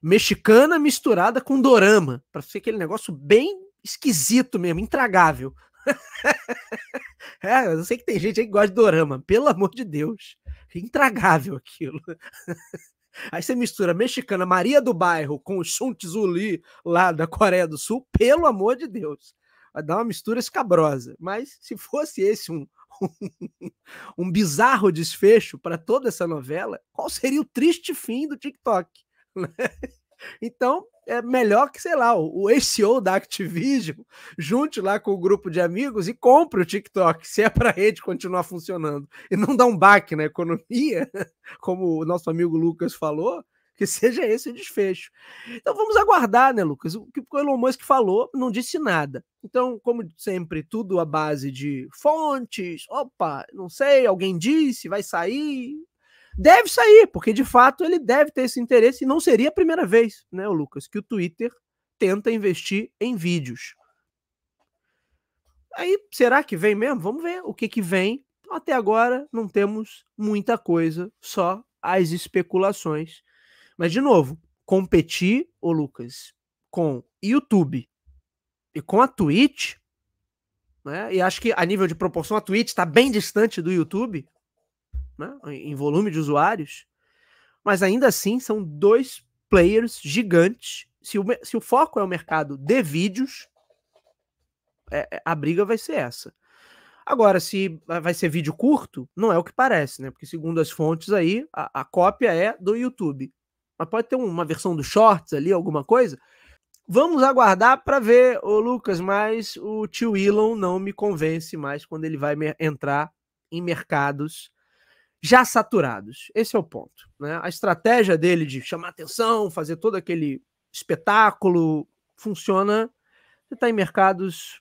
mexicana misturada com dorama, para ser aquele negócio bem esquisito mesmo, intragável. é, eu sei que tem gente aí que gosta de dorama, pelo amor de Deus. É intragável aquilo. Aí você mistura a mexicana Maria do Bairro com o Sun Tzuli lá da Coreia do Sul, pelo amor de Deus. Vai dar uma mistura escabrosa. Mas se fosse esse um, um bizarro desfecho para toda essa novela, qual seria o triste fim do TikTok? Né? Então, é melhor que, sei lá, o ex-CEO da Activision junte lá com o grupo de amigos e compre o TikTok, se é para a rede continuar funcionando. E não dar um baque na economia, como o nosso amigo Lucas falou, que seja esse o desfecho. Então vamos aguardar, né, Lucas? O que o Elon Musk falou não disse nada. Então, como sempre, tudo à base de fontes, opa, não sei, alguém disse, vai sair, deve sair, porque de fato ele deve ter esse interesse e não seria a primeira vez, né, Lucas, que o Twitter tenta investir em vídeos. Aí, será que vem mesmo? Vamos ver o que que vem. Até agora não temos muita coisa, só as especulações. Mas de novo, competir, ô Lucas, com YouTube e com a Twitch, né? E acho que a nível de proporção a Twitch está bem distante do YouTube, né, em volume de usuários, mas ainda assim são dois players gigantes. Se o, se o foco é o mercado de vídeos, é, é a briga vai ser essa. Agora, se vai ser vídeo curto, não é o que parece, né? Porque segundo as fontes aí, a, a cópia é do YouTube. Mas pode ter uma versão do Shorts ali, alguma coisa. Vamos aguardar para ver, o Lucas, mas o tio Elon não me convence mais quando ele vai entrar em mercados já saturados. Esse é o ponto. Né? A estratégia dele de chamar atenção, fazer todo aquele espetáculo, funciona. Você está em mercados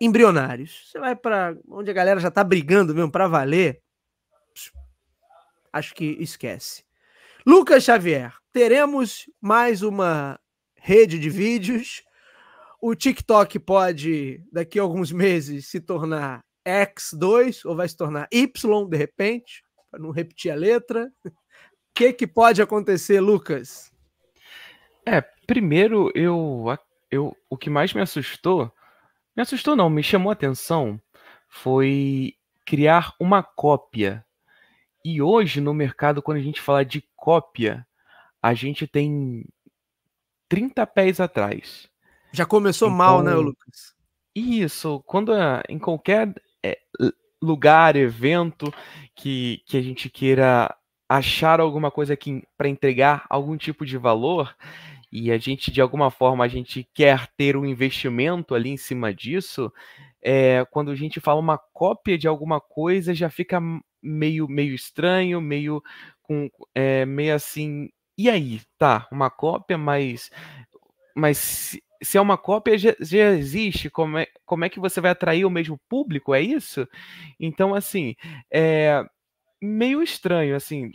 embrionários. Você vai para onde a galera já está brigando mesmo para valer. Acho que esquece. Lucas Xavier, teremos mais uma rede de vídeos. O TikTok pode, daqui a alguns meses, se tornar X2 ou vai se tornar Y de repente para não repetir a letra. O que, que pode acontecer, Lucas? É, primeiro eu, eu o que mais me assustou, me assustou não, me chamou a atenção foi criar uma cópia. E hoje no mercado quando a gente fala de cópia, a gente tem 30 pés atrás. Já começou então, mal, né, então, Lucas? Isso, quando em qualquer é, lugar, evento que, que a gente queira achar alguma coisa que para entregar algum tipo de valor e a gente de alguma forma a gente quer ter um investimento ali em cima disso, é, quando a gente fala uma cópia de alguma coisa já fica meio meio estranho, meio com é, meio assim e aí, tá, uma cópia, mas mas se é uma cópia, já, já, existe. Como é, como é que você vai atrair o mesmo público? É isso? Então, assim, é meio estranho, assim.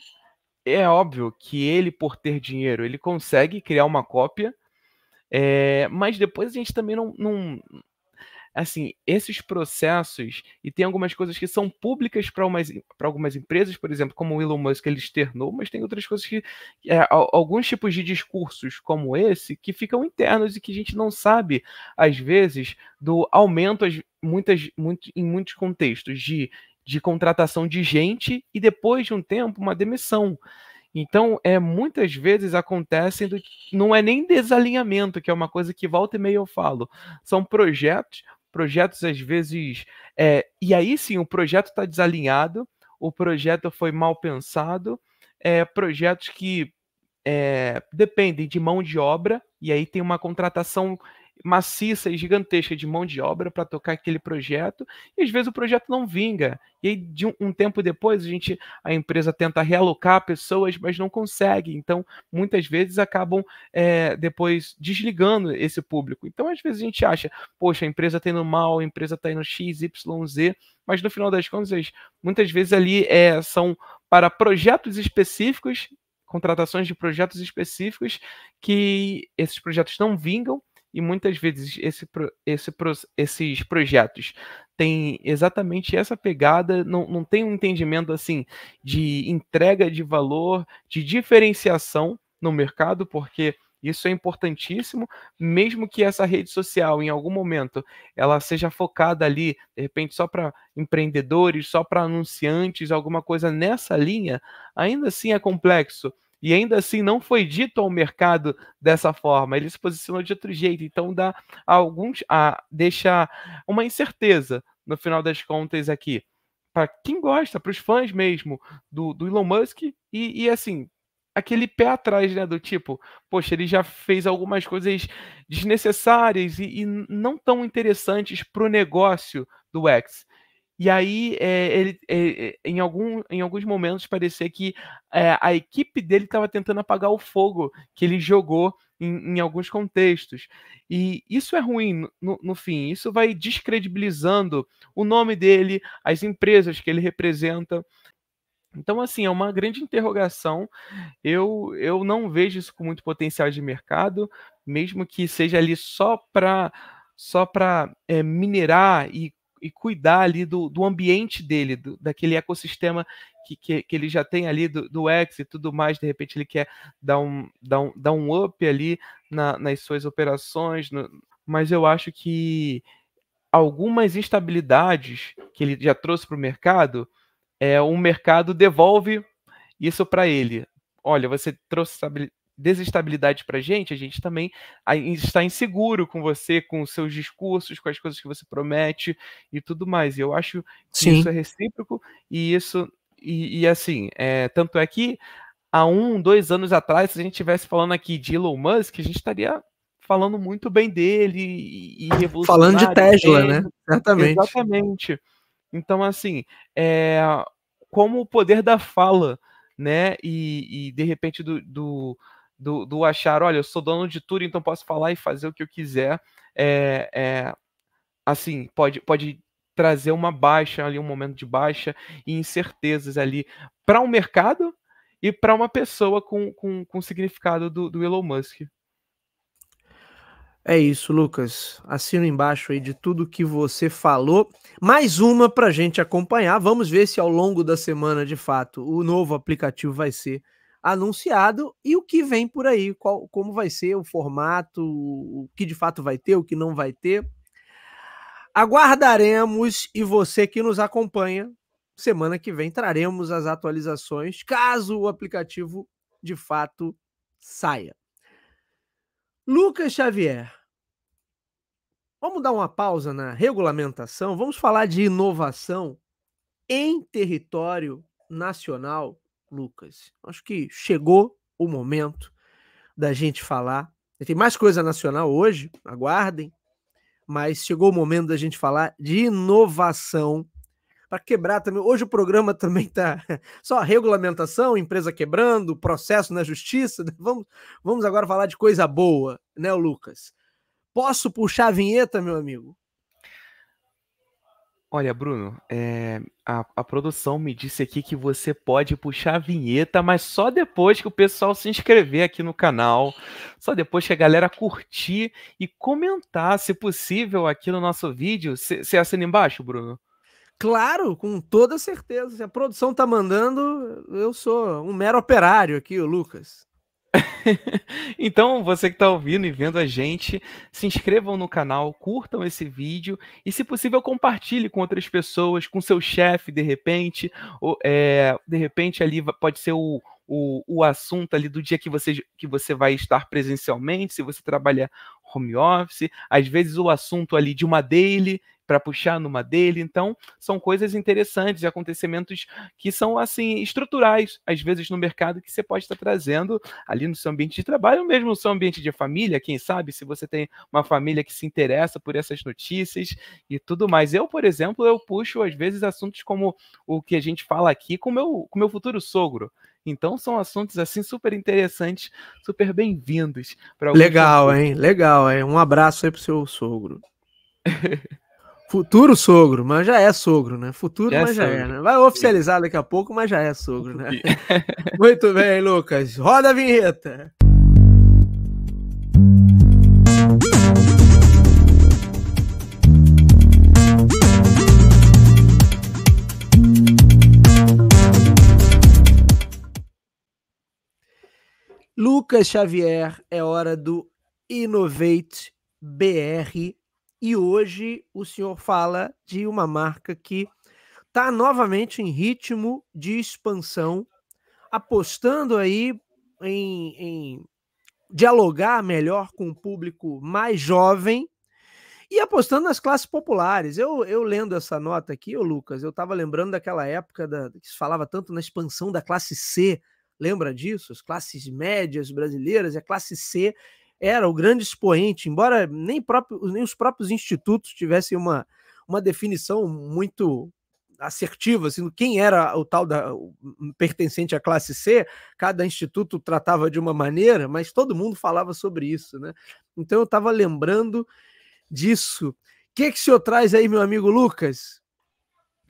É óbvio que ele, por ter dinheiro, ele consegue criar uma cópia, é, mas depois a gente também não, não, assim, esses processos, e tem algumas coisas que são públicas para algumas empresas, por exemplo, como o Elon Musk, ele externou, mas tem outras coisas que, é, alguns tipos de discursos como esse, que ficam internos e que a gente não sabe, às vezes, do aumento as muitas, muito, em muitos contextos de, de contratação de gente e depois de um tempo, uma demissão. Então, é, muitas vezes acontecem, do, não é nem desalinhamento, que é uma coisa que volta e meia eu falo. São projetos, projetos às vezes. É, e aí sim, o projeto está desalinhado, o projeto foi mal pensado, é, projetos que é, dependem de mão de obra, e aí tem uma contratação maciça e gigantesca de mão de obra para tocar aquele projeto, e às vezes o projeto não vinga. E aí, de um, um, tempo depois, a gente, a empresa tenta realocar pessoas, mas não consegue. Então, muitas vezes acabam é, depois desligando esse público. Então, às vezes a gente acha, poxa, a empresa está indo mal, a empresa está indo X, Y, Z, mas no final das contas, muitas vezes ali é, são para projetos específicos, contratações de projetos específicos, que esses projetos não vingam, e muitas vezes esse, esse, esses projetos têm exatamente essa pegada, não, não tem um entendimento assim de entrega de valor, de diferenciação no mercado, porque isso é importantíssimo, mesmo que essa rede social, em algum momento, ela seja focada ali, de repente, só para empreendedores, só para anunciantes, alguma coisa nessa linha, ainda assim é complexo. E ainda assim não foi dito ao mercado dessa forma, ele se posicionou de outro jeito, então dá alguns a deixa uma incerteza no final das contas aqui. Para quem gosta, para os fãs mesmo do, do Elon Musk, e, e assim, aquele pé atrás, né? Do tipo, poxa, ele já fez algumas coisas desnecessárias e, e não tão interessantes para o negócio do X. E aí, é, ele, é, em, algum, em alguns momentos, parecia que é, a equipe dele estava tentando apagar o fogo que ele jogou em, em alguns contextos. E isso é ruim, no, no, fim. Isso vai descredibilizando o nome dele, as empresas que ele representa. Então, assim, é uma grande interrogação. Eu, eu não vejo isso com muito potencial de mercado, mesmo que seja ali só para só para minerar e e cuidar ali do, do ambiente dele, do, daquele ecossistema que, que, que, ele já tem ali do, do X e tudo mais, de repente ele quer dar um, dar um, dar um up ali na, nas suas operações, no, mas eu acho que algumas instabilidades que ele já trouxe para o mercado, é, o mercado devolve isso para ele. Olha, você trouxe desestabilidade para a gente, a gente também está inseguro com você, com os seus discursos, com as coisas que você promete e tudo mais. E eu acho que Sim. isso é recíproco e isso e, e assim, é, tanto é que há um, dois anos atrás, se a gente estivesse falando aqui de Elon Musk, a gente estaria falando muito bem dele e, e Falando de Tesla, né? Certamente. Exatamente. Então, assim, é, como o poder da fala, né? E, e de repente do, do, do, do achar, olha, eu sou dono de tudo, então posso falar e fazer o que eu quiser, é, é, assim, pode, pode trazer uma baixa ali, um momento de baixa e incertezas ali para o um mercado e para uma pessoa com, com, com o significado do, do Elon Musk. É isso, Lucas. Assino embaixo aí de tudo que você falou. Mais uma para gente acompanhar. Vamos ver se ao longo da semana, de fato, o novo aplicativo vai ser anunciado e o que vem por aí, qual, como vai ser o formato, o que de fato vai ter, o que não vai ter. Aguardaremos e você que nos acompanha, semana que vem traremos as atualizações, caso o aplicativo de fato saia. Lucas Xavier, vamos dar uma pausa na regulamentação, vamos falar de inovação em território nacional Lucas. Acho que chegou o momento da gente falar. Tem mais coisa nacional hoje, aguardem, mas chegou o momento da gente falar de inovação para quebrar também. Hoje o programa também tá só regulamentação, empresa quebrando, processo na justiça. Né? Vamos, vamos agora falar de coisa boa, né, Lucas? Posso puxar a vinheta, meu amigo? Olha, Bruno, é, a, a, produção me disse aqui que você pode puxar a vinheta, mas só depois que o pessoal se inscrever aqui no canal, só depois que a galera curtir e comentar, se possível, aqui no nosso vídeo. Você assina embaixo, Bruno? Claro, com toda certeza. Se a produção tá mandando, eu sou um mero operário aqui, o Lucas. então, você que está ouvindo e vendo a gente, se inscrevam no canal, curtam esse vídeo e, se possível, compartilhe com outras pessoas, com seu chefe, de repente, ou, é, de repente ali pode ser o, o, o assunto ali do dia que você, que você vai estar presencialmente, se você trabalha home office, às vezes o assunto ali de uma daily para puxar numa dele. Então, são coisas interessantes, acontecimentos que são assim estruturais, às vezes no mercado que você pode estar tá trazendo ali no seu ambiente de trabalho, ou mesmo no seu ambiente de família, quem sabe, se você tem uma família que se interessa por essas notícias e tudo mais. Eu, por exemplo, eu puxo às vezes assuntos como o que a gente fala aqui com meu com meu futuro sogro. Então são assuntos assim super interessantes, super bem-vindos. para Legal, pessoas. hein? Legal, hein? Um abraço aí pro seu sogro. Futuro sogro, mas já é sogro, né? Futuro, já é mas é já é, né? Vai oficializar daqui a pouco, mas já é sogro, né? Muito bem, Lucas. Roda a vinheta. Lucas Xavier, é hora do Innovate BR e hoje o senhor fala de uma marca que está novamente em ritmo de expansão, apostando aí em, em dialogar melhor com o público mais jovem e apostando nas classes populares. Eu, eu lendo essa nota aqui, ô Lucas, eu estava lembrando daquela época da, que se falava tanto na expansão da classe C. Lembra disso? As classes médias brasileiras, a classe C era o grande expoente, embora nem, próprio, nem os próprios institutos tivessem uma, uma definição muito assertiva, assim, quem era o tal da o hum, pertencente à classe C, cada instituto tratava de uma maneira, mas todo mundo falava sobre isso, né? Então eu estava lembrando disso. O que, que o senhor traz aí, meu amigo Lucas?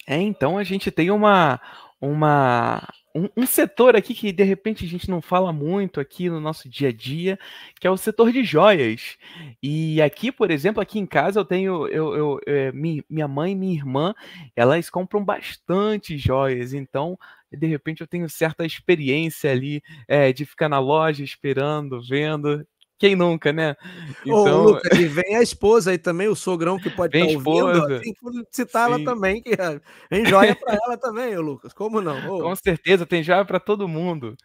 É, então a gente tem uma, uma um, um, setor aqui que de repente a gente não fala muito aqui no nosso dia a dia, que é o setor de joias. E aqui, por exemplo, aqui em casa eu tenho eu, eu, eu é, minha mãe e minha irmã, elas compram bastante joias, então de repente eu tenho certa experiência ali é, de ficar na loja esperando, vendo quem nunca, né? Então... Ô, Lucas, e vem a esposa aí também, o sogrão que pode estar tá ouvindo. Tem que citar ela também, que ah, tem joia para ela também, o Lucas. Como não? Ô. Com certeza, tem joia para todo mundo.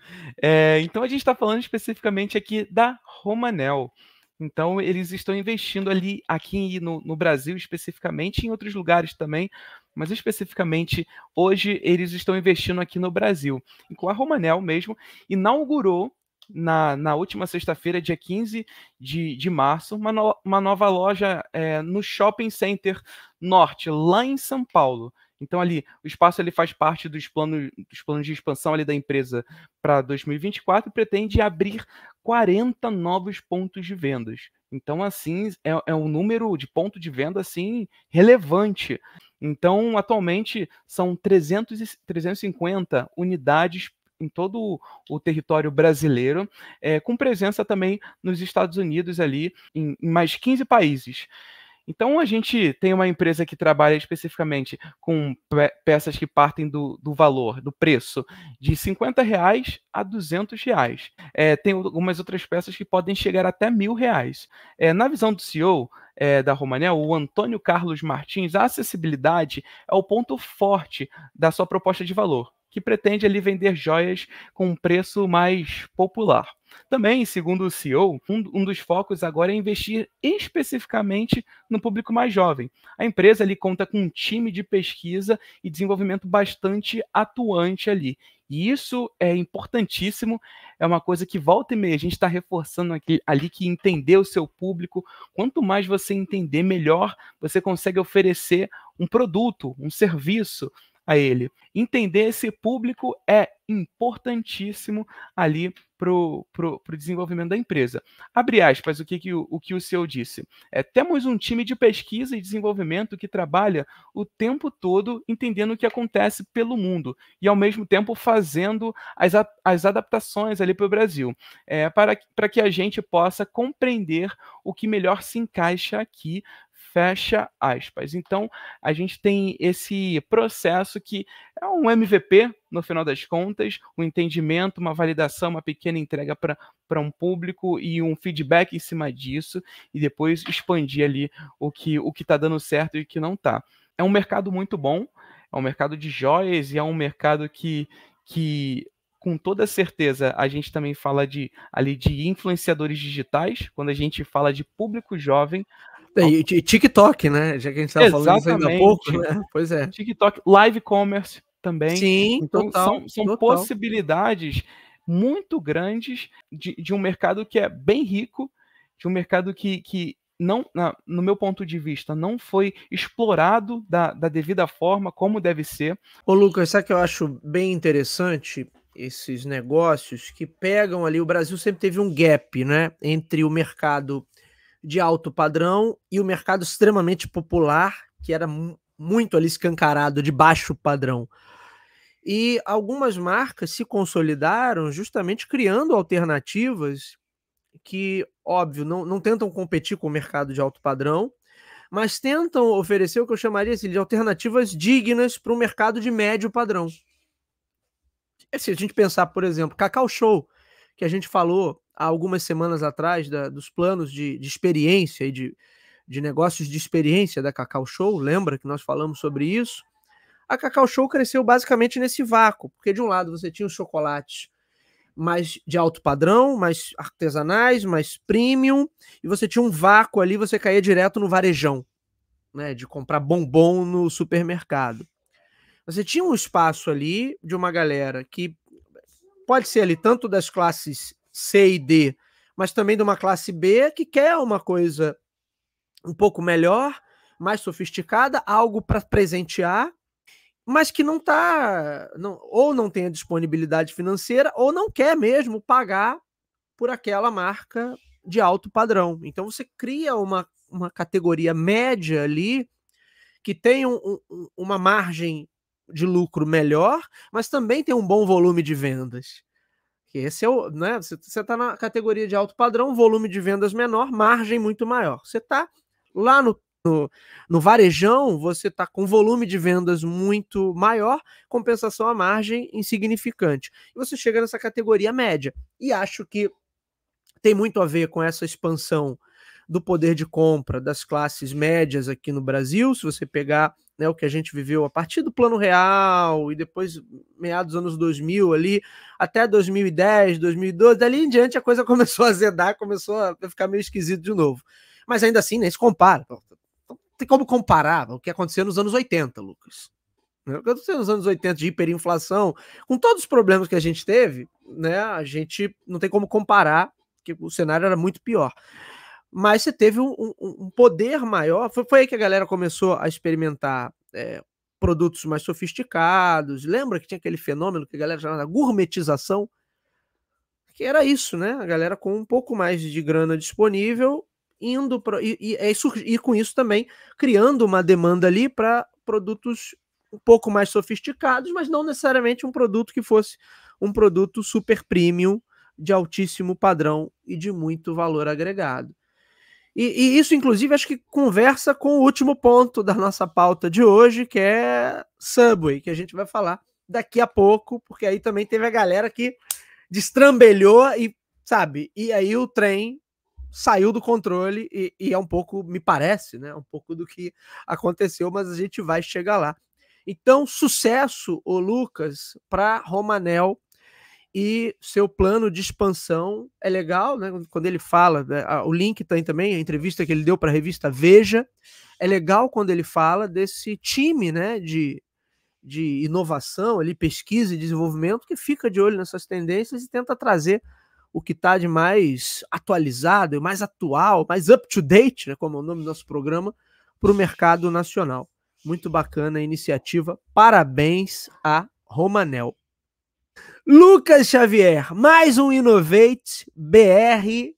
É, então a gente está falando especificamente aqui da Romanel. Então, eles estão investindo ali, aqui no, no, Brasil especificamente, em outros lugares também, mas especificamente hoje eles estão investindo aqui no Brasil. com a Romanel mesmo inaugurou na, na última sexta-feira, dia 15 de, de março, uma, no, uma nova loja é, no Shopping Center Norte, lá em São Paulo. Então ali, o espaço ele faz parte dos planos, dos planos de expansão ali da empresa para 2024 e pretende abrir 40 novos pontos de vendas. Então assim, é, é um número de ponto de venda assim relevante. Então, atualmente são 300 350 unidades em todo o território brasileiro, é, com presença também nos Estados Unidos ali, em, em mais 15 países. Então a gente tem uma empresa que trabalha especificamente com peças que partem do, do valor, do preço, de 50 reais a 200 reais. É, tem algumas outras peças que podem chegar até mil reais. É, na visão do CEO, é, da Romanel, o Antônio Carlos Martins, a acessibilidade é o ponto forte da sua proposta de valor que pretende ali vender joias com um preço mais popular. Também, segundo o CEO, um, um, dos focos agora é investir especificamente no público mais jovem. A empresa ali conta com um time de pesquisa e desenvolvimento bastante atuante ali. E isso é importantíssimo, é uma coisa que volta e meia, a gente está reforçando aqui, ali que entender o seu público, quanto mais você entender, melhor você consegue oferecer um produto, um serviço, a ele. Entender esse público é importantíssimo ali para o desenvolvimento da empresa. Abre aspas, o que, que, o, o que o CEO disse. É, temos um time de pesquisa e desenvolvimento que trabalha o tempo todo entendendo o que acontece pelo mundo e, ao mesmo tempo, fazendo as, a, as adaptações ali para o Brasil, é, para, para que a gente possa compreender o que melhor se encaixa aqui Fecha aspas. Então, a gente tem esse processo que é um MVP, no final das contas, um entendimento, uma validação, uma pequena entrega para um público e um feedback em cima disso, e depois expandir ali o que o está dando certo e o que não está. É um mercado muito bom, é um mercado de joias e é um mercado que, que com toda certeza a gente também fala de ali de influenciadores digitais, quando a gente fala de público jovem, e, e TikTok, né? Já que a gente estava falando isso ainda há pouco, né? Pois é. TikTok, live commerce também. Sim, então, total, são, são total. possibilidades muito grandes de, de um mercado que é bem rico, de um mercado que, que não, no meu ponto de vista, não foi explorado da, da devida forma, como deve ser. Ô, Lucas, sabe que eu acho bem interessante? Esses negócios que pegam ali, o Brasil sempre teve um gap, né? Entre o mercado de alto padrão e o mercado extremamente popular, que era muito ali escancarado, de baixo padrão. E algumas marcas se consolidaram justamente criando alternativas que, óbvio, não, não tentam competir com o mercado de alto padrão, mas tentam oferecer o que eu chamaria assim, de alternativas dignas para o mercado de médio padrão. Assim, se a gente pensar, por exemplo, Cacau Show, que a gente falou há algumas semanas atrás da, dos planos de, de experiência e de, de negócios de experiência da Cacau Show. Lembra que nós falamos sobre isso? A Cacau Show cresceu basicamente nesse vácuo, porque de um lado você tinha os chocolates mais de alto padrão, mais artesanais, mais premium, e você tinha um vácuo ali, você caía direto no varejão, né, de comprar bombom no supermercado. Você tinha um espaço ali de uma galera que pode ser ali tanto das classes C e D, mas também de uma classe B que quer uma coisa um pouco melhor, mais sofisticada, algo para presentear, mas que não está, ou não tem a disponibilidade financeira, ou não quer mesmo pagar por aquela marca de alto padrão. Então você cria uma, uma categoria média ali que tem um, um, uma margem de lucro melhor, mas também tem um bom volume de vendas. Esse é o, né? Você está na categoria de alto padrão, volume de vendas menor, margem muito maior. Você está lá no, no, no, varejão, você está com volume de vendas muito maior, compensação à margem insignificante. E você chega nessa categoria média. E acho que tem muito a ver com essa expansão do poder de compra das classes médias aqui no Brasil, se você pegar né, o que a gente viveu a partir do Plano Real e depois meados dos anos 2000 ali, até 2010, 2012, dali em diante a coisa começou a azedar, começou a ficar meio esquisito de novo. Mas ainda assim, nem né, se compara. Não então, tem como comparar o que aconteceu nos anos 80, Lucas. Né, o que aconteceu nos anos 80 de hiperinflação, com todos os problemas que a gente teve, né, a gente não tem como comparar, que o cenário era muito pior mas você teve um, um, um poder maior. Foi, foi, aí que a galera começou a experimentar é, produtos mais sofisticados. Lembra que tinha aquele fenômeno que a galera chamava gourmetização? Que era isso, né? A galera com um pouco mais de grana disponível indo pra, e, e, e, e com isso também criando uma demanda ali para produtos um pouco mais sofisticados, mas não necessariamente um produto que fosse um produto super premium de altíssimo padrão e de muito valor agregado. E, e, isso, inclusive, acho que conversa com o último ponto da nossa pauta de hoje, que é Subway, que a gente vai falar daqui a pouco, porque aí também teve a galera que destrambelhou e, sabe, e aí o trem saiu do controle e, e é um pouco, me parece, né, um pouco do que aconteceu, mas a gente vai chegar lá. Então, sucesso, o Lucas, para Romanel e seu plano de expansão é legal, né? Quando ele fala, né? o link tem também a entrevista que ele deu para a revista Veja, é legal quando ele fala desse time, né? De, de inovação, ali pesquisa e desenvolvimento que fica de olho nessas tendências e tenta trazer o que está de mais atualizado, mais atual, mais up to date, né? Como é o nome do nosso programa, para o mercado nacional. Muito bacana a iniciativa. Parabéns a Romanel. Lucas Xavier, mais um Innovate BR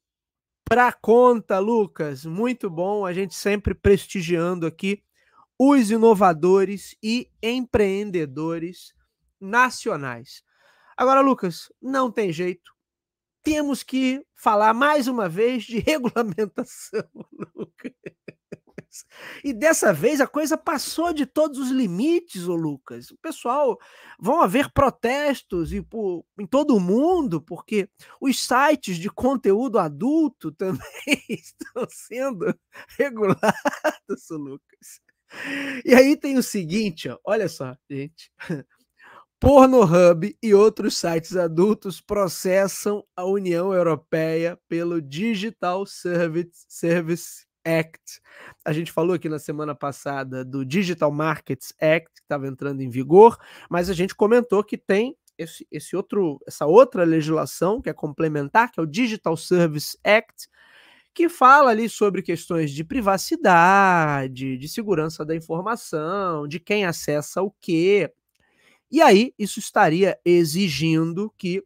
para conta, Lucas. Muito bom, a gente sempre prestigiando aqui os inovadores e empreendedores nacionais. Agora, Lucas, não tem jeito. Temos que falar mais uma vez de regulamentação, Lucas. E dessa vez a coisa passou de todos os limites, o Lucas. O pessoal vão haver protestos e por, em todo o mundo, porque os sites de conteúdo adulto também estão sendo regulados, o Lucas. E aí tem o seguinte, ó, olha só, gente. Pornhub e outros sites adultos processam a União Europeia pelo Digital Service, Service Act. A gente falou aqui na semana passada do Digital Markets Act, que estava entrando em vigor, mas a gente comentou que tem esse, esse outro, essa outra legislação que é complementar, que é o Digital Service Act, que fala ali sobre questões de privacidade, de segurança da informação, de quem acessa o quê. E aí, isso estaria exigindo que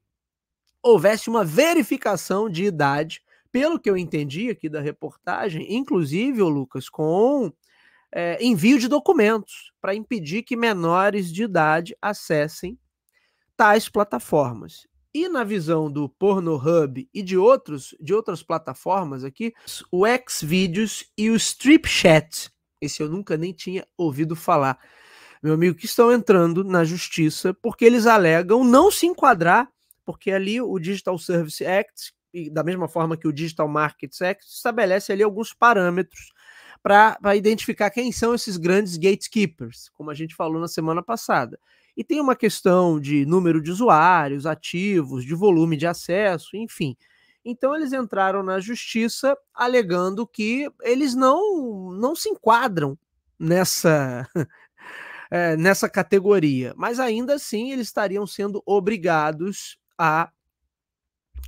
houvesse uma verificação de idade pelo que eu entendi aqui da reportagem, inclusive, Lucas, com é, envio de documentos para impedir que menores de idade acessem tais plataformas. E na visão do Pornhub e de outros de outras plataformas aqui, o Xvideos e o Stripchat, esse eu nunca nem tinha ouvido falar. Meu amigo, que estão entrando na justiça porque eles alegam não se enquadrar, porque ali o Digital Service Act, e da mesma forma que o Digital Market Act, estabelece ali alguns parâmetros para identificar quem são esses grandes gatekeepers, como a gente falou na semana passada. E tem uma questão de número de usuários, ativos, de volume de acesso, enfim. Então eles entraram na justiça alegando que eles não, não se enquadram nessa é, nessa categoria, mas ainda assim eles estariam sendo obrigados a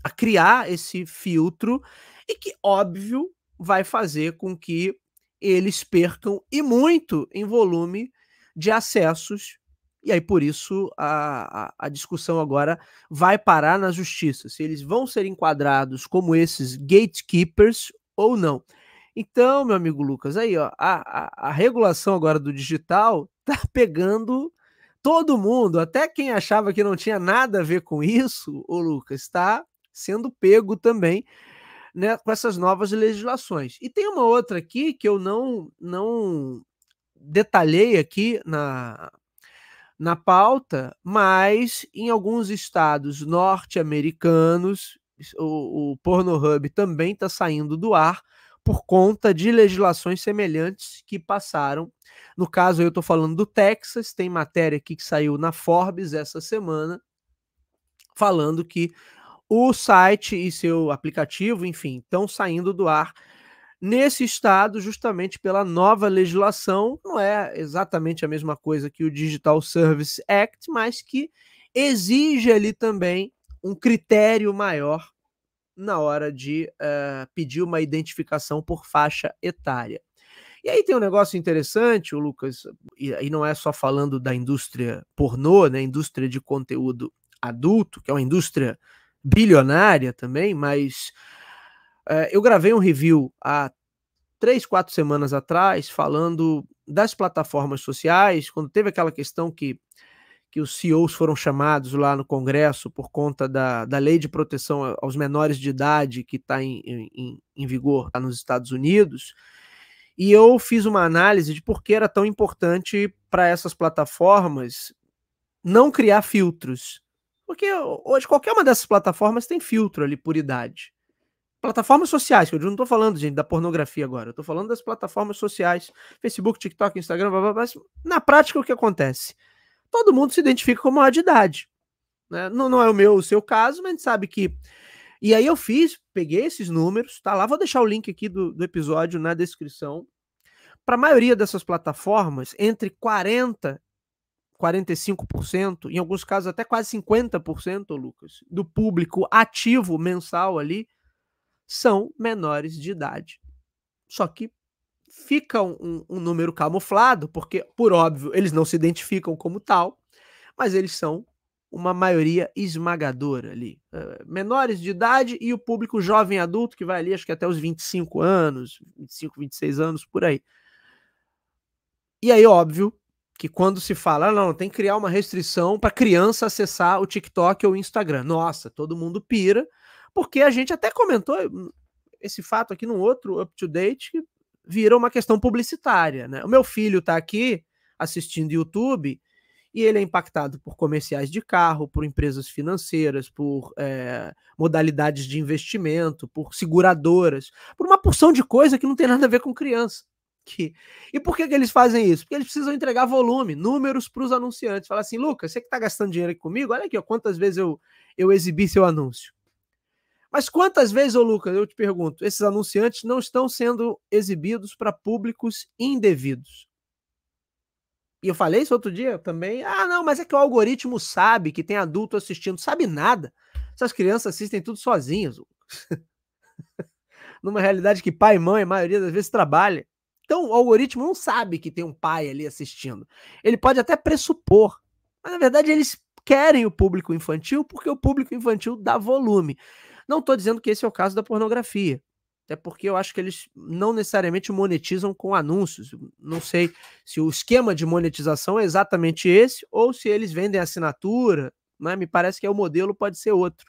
a criar esse filtro e que, óbvio, vai fazer com que eles percam e muito em volume de acessos. E aí, por isso, a, a, a, discussão agora vai parar na justiça, se eles vão ser enquadrados como esses gatekeepers ou não. Então, meu amigo Lucas, aí ó, a, a, a regulação agora do digital tá pegando todo mundo, até quem achava que não tinha nada a ver com isso, o Lucas, está sendo pego também né, com essas novas legislações. E tem uma outra aqui que eu não, não detalhei aqui na, na pauta, mas em alguns estados norte-americanos, o, o Pornhub também está saindo do ar por conta de legislações semelhantes que passaram. No caso, eu estou falando do Texas, tem matéria aqui que saiu na Forbes essa semana, falando que o site e seu aplicativo, enfim, estão saindo do ar nesse estado justamente pela nova legislação, não é exatamente a mesma coisa que o Digital Service Act, mas que exige ali também um critério maior na hora de uh, pedir uma identificação por faixa etária. E aí tem um negócio interessante, o Lucas, e, e não é só falando da indústria pornô, né, indústria de conteúdo adulto, que é uma indústria bilionária também, mas é, eu gravei um review há três, quatro semanas atrás, falando das plataformas sociais, quando teve aquela questão que, que os CEOs foram chamados lá no Congresso por conta da, da lei de proteção aos menores de idade que está em, em, em vigor nos Estados Unidos. E eu fiz uma análise de por que era tão importante para essas plataformas não criar filtros porque hoje qualquer uma dessas plataformas tem filtro ali por idade. Plataformas sociais, que eu não estou falando, gente, da pornografia agora. Eu estou falando das plataformas sociais, Facebook, TikTok, Instagram, blá, blá, blá, mas na prática o que acontece? Todo mundo se identifica como maior de idade. Né? Não, não é o meu, o seu caso, mas a gente sabe que e aí eu fiz, peguei esses números, tá lá, vou deixar o link aqui do, do episódio na descrição. Para a maioria dessas plataformas, entre 40 45%, em alguns casos até quase 50%, Lucas, do público ativo mensal ali são menores de idade. Só que fica um, um, número camuflado, porque, por óbvio, eles não se identificam como tal, mas eles são uma maioria esmagadora ali. É, menores de idade e o público jovem adulto, que vai ali, acho que até os 25 anos, 25, 26 anos, por aí. E aí, óbvio, que quando se fala, ah, não, tem que criar uma restrição para criança acessar o TikTok ou o Instagram. Nossa, todo mundo pira, porque a gente até comentou hum, esse fato aqui num outro up to date que vira uma questão publicitária, né? O meu filho está aqui assistindo YouTube e ele é impactado por comerciais de carro, por empresas financeiras, por é, modalidades de investimento, por seguradoras, por uma porção de coisa que não tem nada a ver com criança. E por que, que eles fazem isso? Porque eles precisam entregar volume, números para os anunciantes. Falar assim, Lucas, você que está gastando dinheiro aqui comigo, olha aqui, ó, quantas vezes eu, eu exibi seu anúncio. Mas quantas vezes, ô Lucas, eu te pergunto, esses anunciantes não estão sendo exibidos para públicos indevidos? E eu falei isso outro dia também. Ah, não, mas é que o algoritmo sabe que tem adulto assistindo. Sabe nada. Essas crianças assistem tudo sozinhas. Numa realidade que pai e mãe, a maioria das vezes, trabalha. Então, o algoritmo não sabe que tem um pai ali assistindo. Ele pode até pressupor, mas na verdade eles querem o público infantil porque o público infantil dá volume. Não estou dizendo que esse é o caso da pornografia, até porque eu acho que eles não necessariamente monetizam com anúncios. Não sei se o esquema de monetização é exatamente esse ou se eles vendem assinatura. Né? Me parece que é o modelo pode ser outro.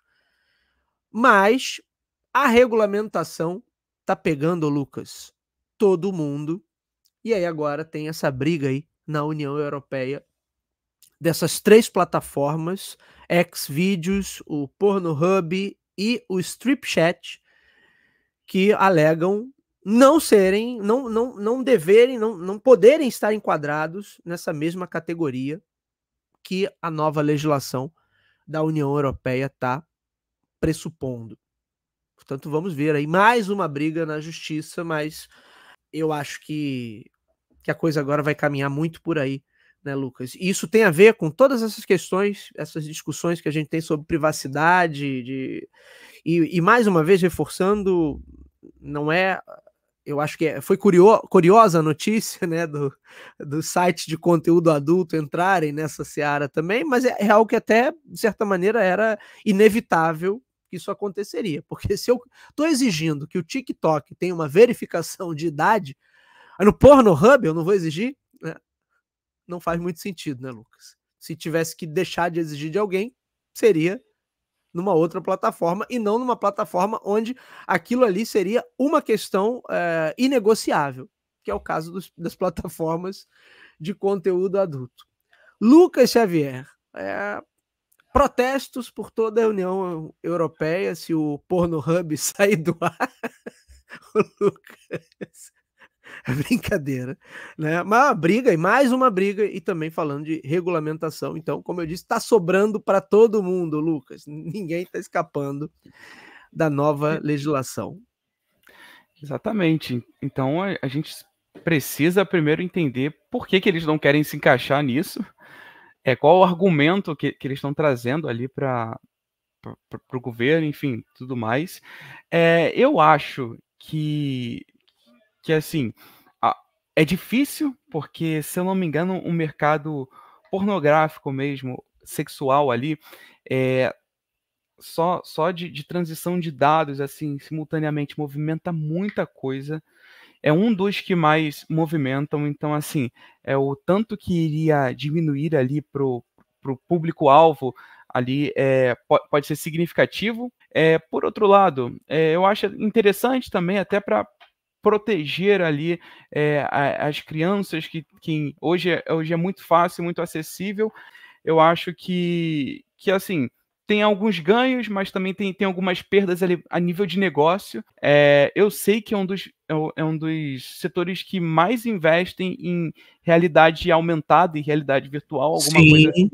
Mas a regulamentação tá pegando, Lucas todo mundo. E aí agora tem essa briga aí na União Europeia dessas três plataformas, Xvideos, o Pornhub e o StripChat, que alegam não serem, não, não, não deverem, não, não poderem estar enquadrados nessa mesma categoria que a nova legislação da União Europeia está pressupondo. Portanto, vamos ver aí mais uma briga na justiça, mas eu acho que, que a coisa agora vai caminhar muito por aí, né, Lucas? E isso tem a ver com todas essas questões, essas discussões que a gente tem sobre privacidade, de... e, e mais uma vez reforçando, não é eu acho que é, foi curio, curiosa a notícia, né, do, do site de conteúdo adulto entrarem nessa seara também, mas é, é algo que até, de certa maneira, era inevitável que isso aconteceria. Porque se eu estou exigindo que o TikTok tenha uma verificação de idade, no Hub eu não vou exigir, né? não faz muito sentido, né, Lucas? Se tivesse que deixar de exigir de alguém, seria numa outra plataforma e não numa plataforma onde aquilo ali seria uma questão é, inegociável, que é o caso dos, das plataformas de conteúdo adulto. Lucas Xavier, é, Protestos por toda a União Europeia se o porno hub sair do ar. o Lucas. É brincadeira, né? Mas uma briga e mais uma briga e também falando de regulamentação. Então, como eu disse, está sobrando para todo mundo, Lucas. Ninguém está escapando da nova legislação. Exatamente. Então, a, a gente precisa primeiro entender por que, que eles não querem se encaixar nisso é, qual o argumento que, que eles estão trazendo ali para o governo, enfim, tudo mais. É, eu acho que, que assim, é difícil, porque, se eu não me engano, o um mercado pornográfico mesmo, sexual ali, é, só, só de, de transição de dados, assim, simultaneamente, movimenta muita coisa é um dos que mais movimentam, então assim, é o tanto que iria diminuir ali pro, o público-alvo ali é, pode ser significativo. É, por outro lado, é, eu acho interessante também até para proteger ali é, a, as crianças que, que hoje, é, hoje é muito fácil, muito acessível. Eu acho que, que assim, tem alguns ganhos, mas também tem, tem algumas perdas a nível de negócio. É, eu sei que é um, dos, é, é um dos setores que mais investem em realidade aumentada e realidade virtual, alguma sim, coisa assim.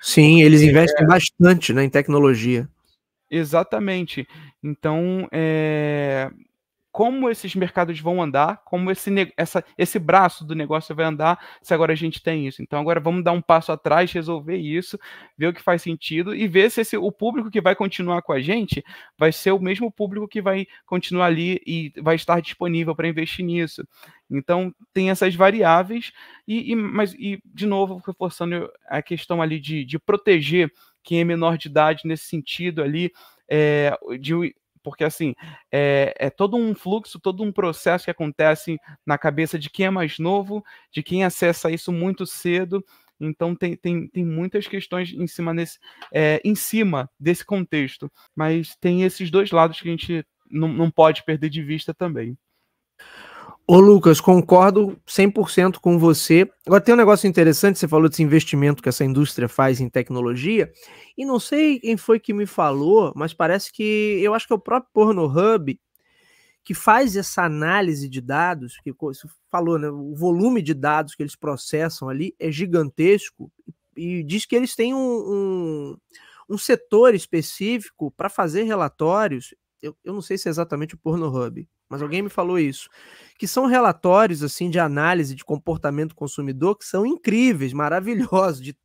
Sim, eles é. investem é, bastante né, em tecnologia. Exatamente. Então, é, como esses mercados vão andar, como esse, essa, esse braço do negócio vai andar, se agora a gente tem isso. Então agora vamos dar um passo atrás, resolver isso, ver o que faz sentido e ver se esse, o público que vai continuar com a gente vai ser o mesmo público que vai continuar ali e vai estar disponível para investir nisso. Então tem essas variáveis e, e, mas, e de novo reforçando a questão ali de, de proteger quem é menor de idade nesse sentido ali, é, de porque assim é, é, todo um fluxo, todo um processo que acontece na cabeça de quem é mais novo, de quem acessa isso muito cedo. Então tem, tem, tem muitas questões em cima, desse é, eh, em cima desse contexto. Mas tem esses dois lados que a gente não, não pode perder de vista também. Ô Lucas, concordo 100% com você. Agora tem um negócio interessante, você falou desse investimento que essa indústria faz em tecnologia, e não sei quem foi que me falou, mas parece que eu acho que é o próprio Pornhub que faz essa análise de dados, que você falou, né, o volume de dados que eles processam ali é gigantesco e diz que eles têm um, um, um setor específico para fazer relatórios. Eu, eu não sei se é exatamente o Pornhub, mas alguém me falou isso, que são relatórios assim de análise de comportamento consumidor que são incríveis, maravilhosos, de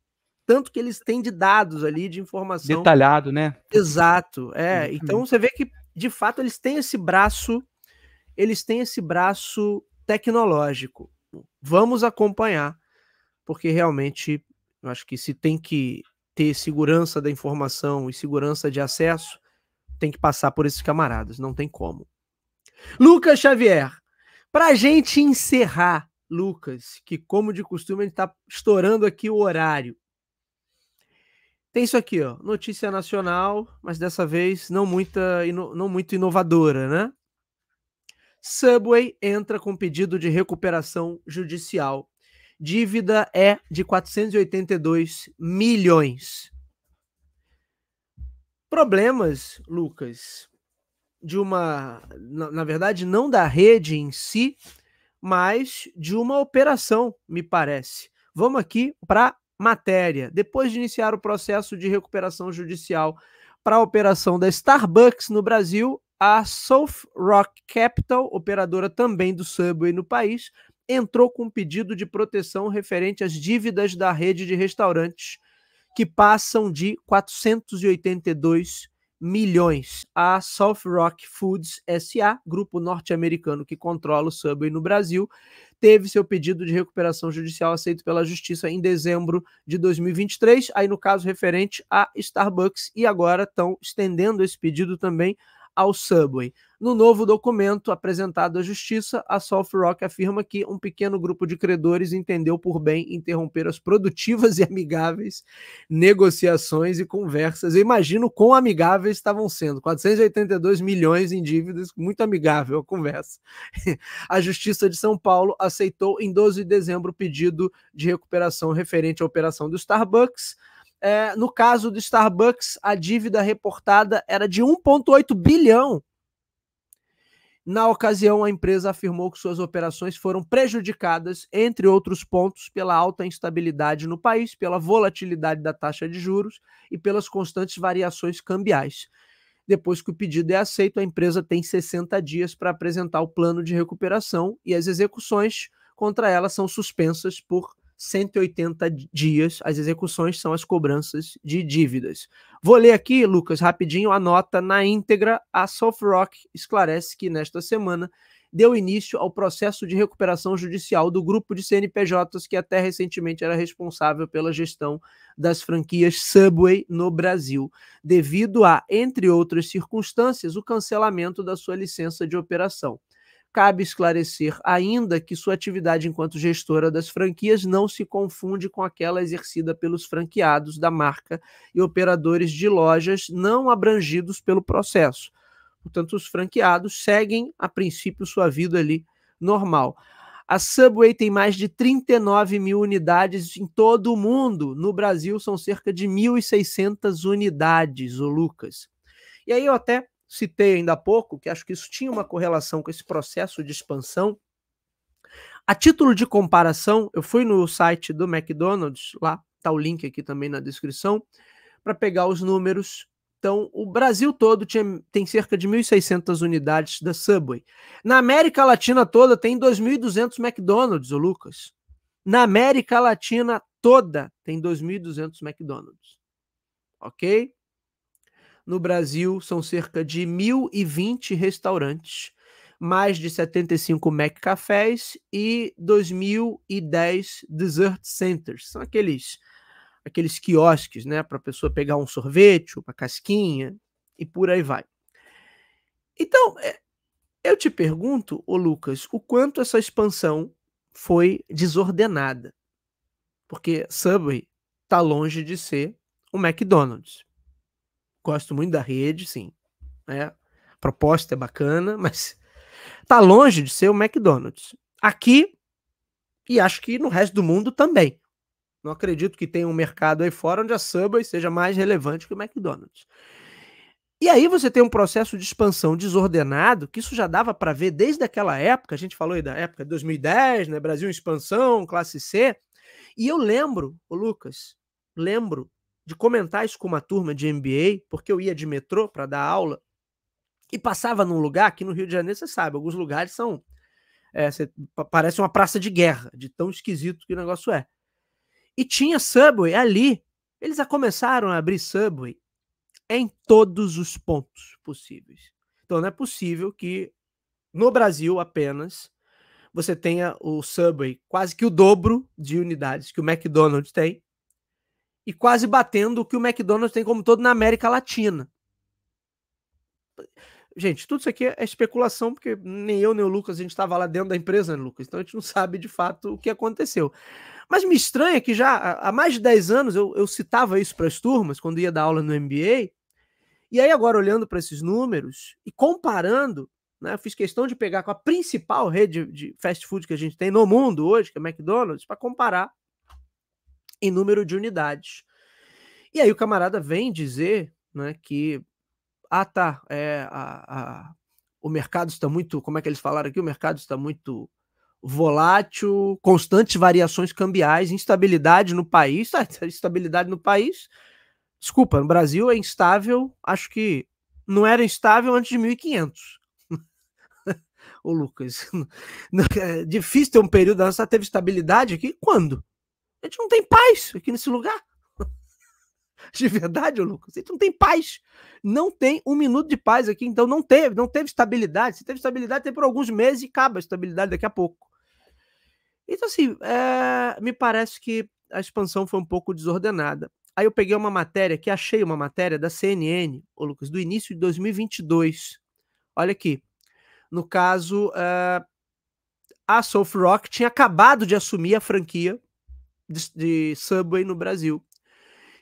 tanto que eles têm de dados ali, de informação. Detalhado, né? Exato, é. Exatamente. Então você vê que, de fato, eles têm esse braço, eles têm esse braço tecnológico. Vamos acompanhar, porque realmente, eu acho que se tem que ter segurança da informação e segurança de acesso, tem que passar por esses camaradas, não tem como. Lucas Xavier, para a gente encerrar, Lucas, que como de costume a gente está estourando aqui o horário. Tem isso aqui, ó, notícia nacional, mas dessa vez não, muita, não muito inovadora, né? Subway entra com pedido de recuperação judicial. Dívida é de 482 milhões. Problemas, Lucas, de uma, na, na verdade, não da rede em si, mas de uma operação, me parece. Vamos aqui para matéria. Depois de iniciar o processo de recuperação judicial para a operação da Starbucks no Brasil, a South Rock Capital, operadora também do Subway no país, entrou com um pedido de proteção referente às dívidas da rede de restaurantes que passam de 482 milhões A South Rock Foods SA, grupo norte-americano que controla o Subway no Brasil, teve seu pedido de recuperação judicial aceito pela justiça em dezembro de 2023, aí no caso referente a Starbucks e agora estão estendendo esse pedido também ao Subway. No novo documento apresentado à Justiça, a South Rock afirma que um pequeno grupo de credores entendeu por bem interromper as produtivas e amigáveis negociações e conversas. Eu imagino quão amigáveis estavam sendo. 482 milhões em dívidas, muito amigável a conversa. A Justiça de São Paulo aceitou em 12 de dezembro o pedido de recuperação referente à operação do Starbucks é, no caso do Starbucks, a dívida reportada era de 1,8 bilhão. Na ocasião, a empresa afirmou que suas operações foram prejudicadas, entre outros pontos, pela alta instabilidade no país, pela volatilidade da taxa de juros e pelas constantes variações cambiais. Depois que o pedido é aceito, a empresa tem 60 dias para apresentar o plano de recuperação e as execuções contra ela são suspensas por 180 dias as execuções são as cobranças de dívidas. Vou ler aqui, Lucas, rapidinho a nota na íntegra. A Soft Rock esclarece que nesta semana deu início ao processo de recuperação judicial do grupo de CNPJs que até recentemente era responsável pela gestão das franquias Subway no Brasil, devido a, entre outras circunstâncias, o cancelamento da sua licença de operação cabe esclarecer ainda que sua atividade enquanto gestora das franquias não se confunde com aquela exercida pelos franqueados da marca e operadores de lojas não abrangidos pelo processo. Portanto, os franqueados seguem, a princípio, sua vida ali normal. A Subway tem mais de 39 mil unidades em todo o mundo. No Brasil, são cerca de 1.600 unidades, o Lucas. E aí eu até citei ainda há pouco, que acho que isso tinha uma correlação com esse processo de expansão. A título de comparação, eu fui no site do McDonald's, lá está o link aqui também na descrição, para pegar os números. Então, o Brasil todo tinha, tem cerca de 1.600 unidades da Subway. Na América Latina toda tem 2.200 McDonald's, o Lucas. Na América Latina toda tem 2.200 McDonald's. Ok? No Brasil, são cerca de 1.020 restaurantes, mais de 75 Mac-cafés e 2.010 dessert centers. São aqueles aqueles quiosques, né, para a pessoa pegar um sorvete, uma casquinha e por aí vai. Então, é, eu te pergunto, ô Lucas, o quanto essa expansão foi desordenada? Porque Subway está longe de ser um McDonald's. Gosto muito da rede, sim. Né? A proposta é bacana, mas tá longe de ser o McDonald's. Aqui, e acho que no resto do mundo também. Não acredito que tenha um mercado aí fora onde a Subway seja mais relevante que o McDonald's. E aí você tem um processo de expansão desordenado, que isso já dava para ver desde aquela época, a gente falou aí da época de 2010, né, Brasil expansão, classe C. E eu lembro, Lucas, lembro de comentar isso com uma turma de MBA, porque eu ia de metrô para dar aula e passava num lugar, aqui no Rio de Janeiro, você sabe, alguns lugares são. É, parece uma praça de guerra, de tão esquisito que o negócio é. E tinha Subway ali. Eles já começaram a abrir Subway em todos os pontos possíveis. Então não é possível que no Brasil apenas você tenha o Subway quase que o dobro de unidades que o McDonald's tem e quase batendo o que o McDonald's tem como todo na América Latina. Gente, tudo isso aqui é especulação, porque nem eu nem o Lucas a gente estava lá dentro da empresa, né, Lucas? Então a gente não sabe de fato o que aconteceu. Mas me estranha que já há mais de 10 anos eu, eu citava isso para as turmas, quando ia dar aula no MBA, e aí, agora, olhando para esses números e comparando, né, eu fiz questão de pegar com a principal rede de fast food que a gente tem no mundo hoje, que é McDonald's, para comparar em número de unidades. E aí o camarada vem dizer né, que, ah tá, é, a, a, o mercado está muito, como é que eles falaram aqui? O mercado está muito volátil, constantes variações cambiais, instabilidade no país, tá, instabilidade no país, desculpa, no Brasil é instável, acho que não era instável antes de 1500. Ô Lucas, é difícil ter um período da nossa teve estabilidade aqui, quando? A gente não tem paz aqui nesse lugar. De verdade, Lucas, a gente não tem paz. Não tem um minuto de paz aqui, então não teve, não teve estabilidade. Se teve estabilidade, tem por alguns meses e acaba a estabilidade daqui a pouco. Então, assim, é... me parece que a expansão foi um pouco desordenada. Aí eu peguei uma matéria, que achei uma matéria da CNN, ô Lucas, do início de 2022. Olha aqui. No caso, é... a Soft Rock tinha acabado de assumir a franquia de, de Subway no Brasil.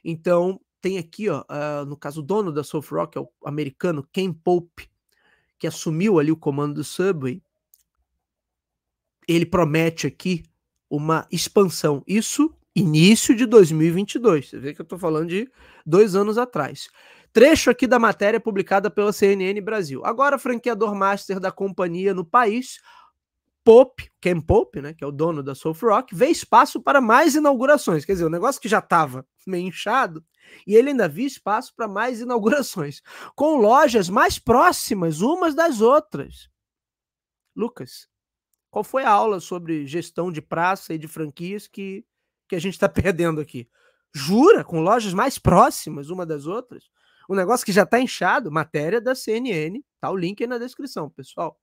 Então, tem aqui, ó, uh, no caso, o dono da Soft Rock, é o americano Ken Pope, que assumiu ali o comando do Subway. Ele promete aqui uma expansão. Isso, início de 2022. Você vê que eu estou falando de dois anos atrás. Trecho aqui da matéria publicada pela CNN Brasil. Agora, franqueador master da companhia no país Pope, Ken Pope, né, que é o dono da Soul Rock, vê espaço para mais inaugurações. Quer dizer, o negócio que já estava meio inchado, e ele ainda viu espaço para mais inaugurações, com lojas mais próximas umas das outras. Lucas, qual foi a aula sobre gestão de praça e de franquias que, que a gente está perdendo aqui? Jura? Com lojas mais próximas uma das outras? Um negócio que já está inchado, matéria da CNN, tá o link aí na descrição, pessoal.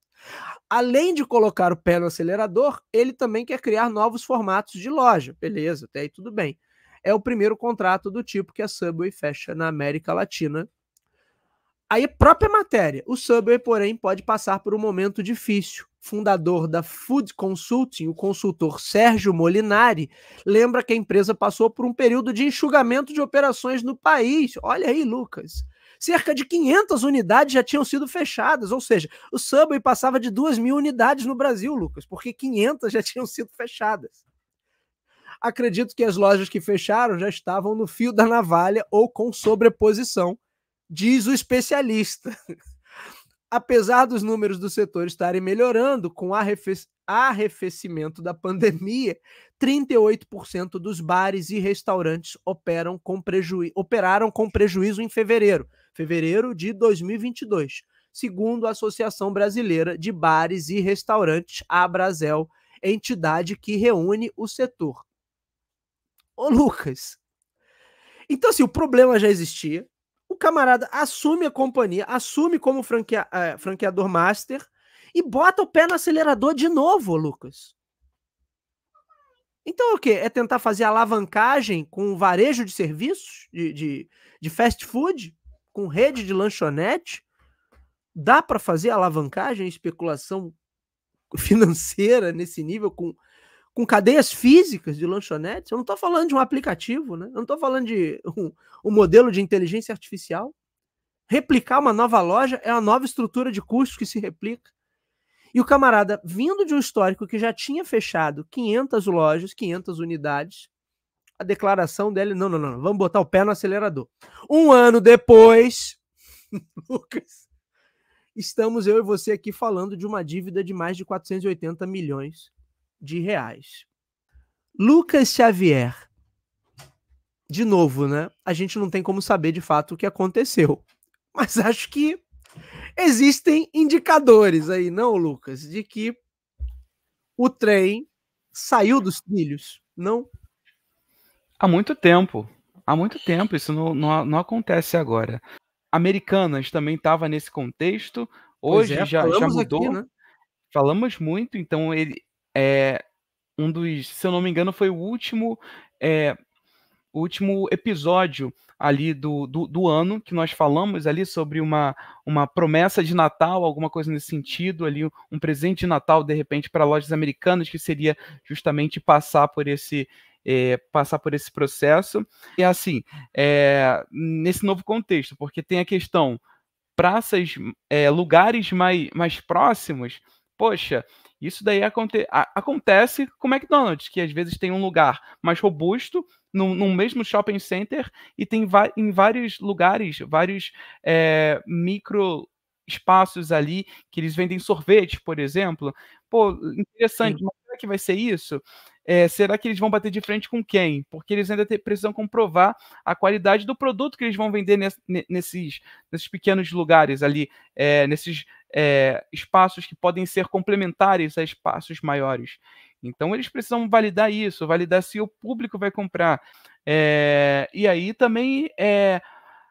Além de colocar o pé no acelerador, ele também quer criar novos formatos de loja. Beleza, até aí tudo bem. É o primeiro contrato do tipo que a Subway fecha na América Latina. Aí, própria matéria. O Subway, porém, pode passar por um momento difícil. Fundador da Food Consulting, o consultor Sérgio Molinari, lembra que a empresa passou por um período de enxugamento de operações no país. Olha aí, Lucas cerca de 500 unidades já tinham sido fechadas, ou seja, o Subway passava de 2 mil unidades no Brasil, Lucas, porque 500 já tinham sido fechadas. Acredito que as lojas que fecharam já estavam no fio da navalha ou com sobreposição, diz o especialista. Apesar dos números do setor estarem melhorando com o arrefe arrefecimento da pandemia, 38% dos bares e restaurantes operam com prejuízo, operaram com prejuízo em fevereiro, fevereiro de 2022, segundo a Associação Brasileira de Bares e Restaurantes, a Brasel, entidade que reúne o setor. Ô Lucas, então assim, o problema já existia, o camarada assume a companhia, assume como franquea é, franqueador master e bota o pé no acelerador de novo, Lucas. Então é o quê? É tentar fazer alavancagem com o varejo de serviços, de, de, de fast food? com rede de lanchonete, dá para fazer alavancagem, especulação financeira nesse nível com, com cadeias físicas de lanchonetes? Eu não estou falando de um aplicativo, né? Eu não estou falando de um, um modelo de inteligência artificial. Replicar uma nova loja é uma nova estrutura de custo que se replica. E o camarada, vindo de um histórico que já tinha fechado 500 lojas, 500 unidades, a declaração dele, não, não, não, vamos botar o pé no acelerador. Um ano depois, Lucas, estamos eu e você aqui falando de uma dívida de mais de 480 milhões de reais. Lucas Xavier, de novo, né? A gente não tem como saber de fato o que aconteceu, mas acho que existem indicadores aí, não, Lucas, de que o trem saiu dos trilhos, não? Há muito tempo. Há muito tempo. Isso não, não, não acontece agora. Americanas também estava nesse contexto. Hoje é, já, já mudou. Aqui, né? Falamos muito, então ele é um dos, se eu não me engano, foi o último, é, o último episódio ali do, do, do, ano que nós falamos ali sobre uma, uma promessa de Natal, alguma coisa nesse sentido, ali um presente de Natal de repente para lojas americanas que seria justamente passar por esse é, passar por esse processo. E assim, é, nesse novo contexto, porque tem a questão praças, é, lugares mais, mais próximos, poxa, isso daí aconte acontece com o McDonald's, que às vezes tem um lugar mais robusto, num, no mesmo shopping center, e tem em vários lugares, vários é, micro espaços ali que eles vendem sorvete, por exemplo. Pô, interessante, Sim. mas será que vai ser isso? é, será que eles vão bater de frente com quem? Porque eles ainda precisam comprovar a qualidade do produto que eles vão vender nesse, nesses, nesses pequenos lugares ali, é, nesses é, espaços que podem ser complementares a espaços maiores. Então eles precisam validar isso, validar se o público vai comprar. É, e aí também é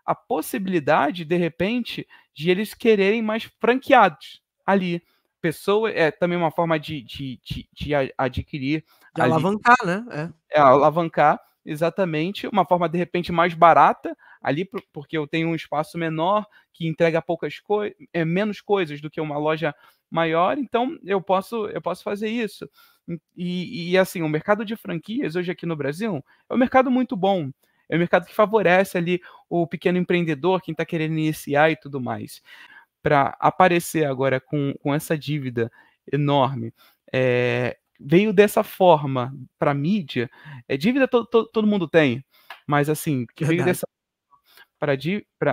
a possibilidade, de repente, de eles quererem mais franqueados ali pessoa é também uma forma de, de, de, de adquirir. De ali, alavancar, né? É. é, alavancar, exatamente. Uma forma, de repente, mais barata ali, porque eu tenho um espaço menor que entrega poucas coisas, é, menos coisas do que uma loja maior, então eu posso, eu posso fazer isso. E, e assim, o mercado de franquias hoje aqui no Brasil é um mercado muito bom. É um mercado que favorece ali o pequeno empreendedor, quem está querendo iniciar e tudo mais para aparecer agora com, com essa dívida enorme, é, veio dessa forma para mídia. É, dívida to, to, todo mundo tem, mas assim, que Verdade. veio dessa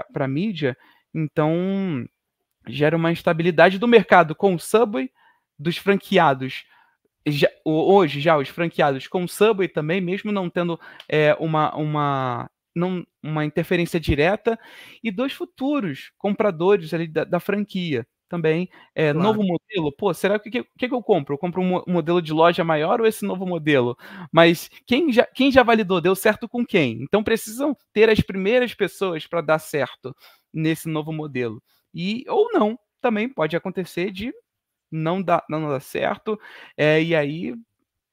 para a mídia, então gera uma instabilidade do mercado com o Subway, dos franqueados. Já, hoje já os franqueados com o Subway também, mesmo não tendo é, uma, uma não, uma interferência direta e dois futuros compradores ali da, da franquia também. É, claro. Novo modelo, pô, será que, que que, eu compro? Eu compro um, modelo de loja maior ou esse novo modelo? Mas quem já, quem já validou, deu certo com quem? Então precisam ter as primeiras pessoas para dar certo nesse novo modelo. E ou não, também pode acontecer de não dar, não dar certo, é, e aí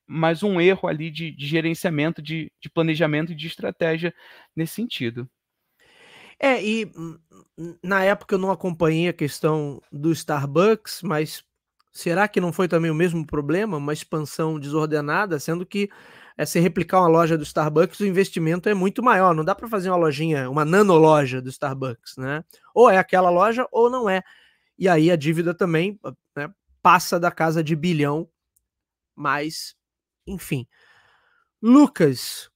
mais um erro ali de, de gerenciamento, de, de planejamento e de estratégia nesse sentido. É, e na época eu não acompanhei a questão do Starbucks, mas será que não foi também o mesmo problema? Uma expansão desordenada, sendo que é, se replicar uma loja do Starbucks, o investimento é muito maior. Não dá para fazer uma lojinha, uma nanoloja do Starbucks, né? Ou é aquela loja ou não é. E aí a dívida também né, passa da casa de bilhão, mas enfim. Lucas,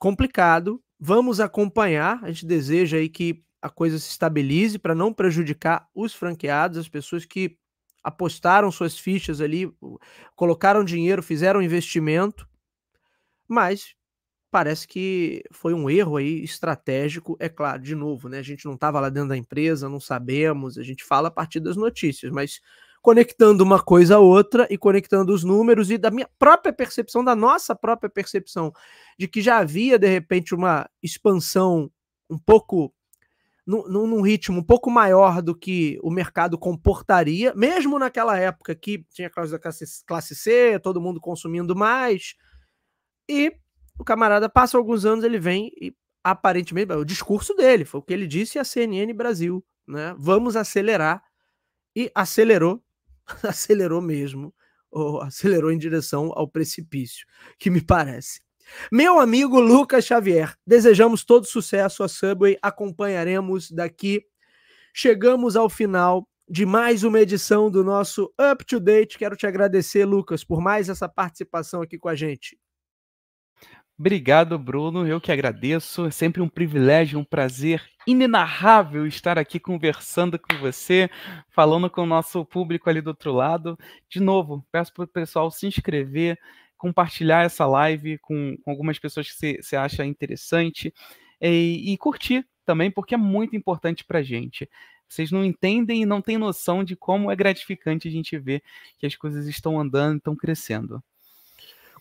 complicado. Vamos acompanhar. A gente deseja aí que a coisa se estabilize para não prejudicar os franqueados, as pessoas que apostaram suas fichas ali, colocaram dinheiro, fizeram investimento, mas parece que foi um erro aí estratégico, é claro, de novo, né? A gente não estava lá dentro da empresa, não sabemos, a gente fala a partir das notícias, mas conectando uma coisa a outra e conectando os números e da minha própria percepção, da nossa própria percepção, de que já havia, de repente, uma expansão um pouco. Num, num ritmo um pouco maior do que o mercado comportaria, mesmo naquela época que tinha a classe classe C, todo mundo consumindo mais, e o camarada passa alguns anos, ele vem e aparentemente, o discurso dele, foi o que ele disse à CNN Brasil, né? Vamos acelerar. E acelerou acelerou mesmo, ou acelerou em direção ao precipício, que me parece. Meu amigo Lucas Xavier, desejamos todo sucesso à Subway, acompanharemos daqui. Chegamos ao final de mais uma edição do nosso Up to Date. Quero te agradecer, Lucas, por mais essa participação aqui com a gente. Obrigado, Bruno. Eu que agradeço. É sempre um privilégio, um prazer inenarrável estar aqui conversando com você, falando com o nosso público ali do outro lado. De novo, peço para o pessoal se inscrever, compartilhar essa live com, com algumas pessoas que você, acha interessante e, e curtir também, porque é muito importante para a gente. Vocês não entendem e não têm noção de como é gratificante a gente ver que as coisas estão andando, estão crescendo.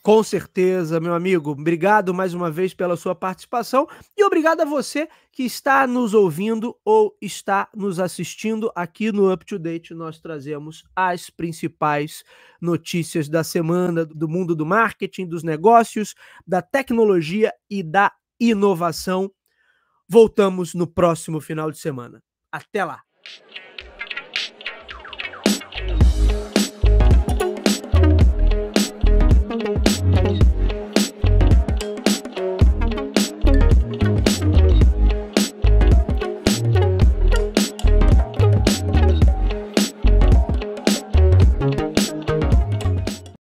Com certeza, meu amigo. Obrigado mais uma vez pela sua participação e obrigado a você que está nos ouvindo ou está nos assistindo. Aqui no Up to Date nós trazemos as principais notícias da semana do mundo do marketing, dos negócios, da tecnologia e da inovação. Voltamos no próximo final de semana. Até lá.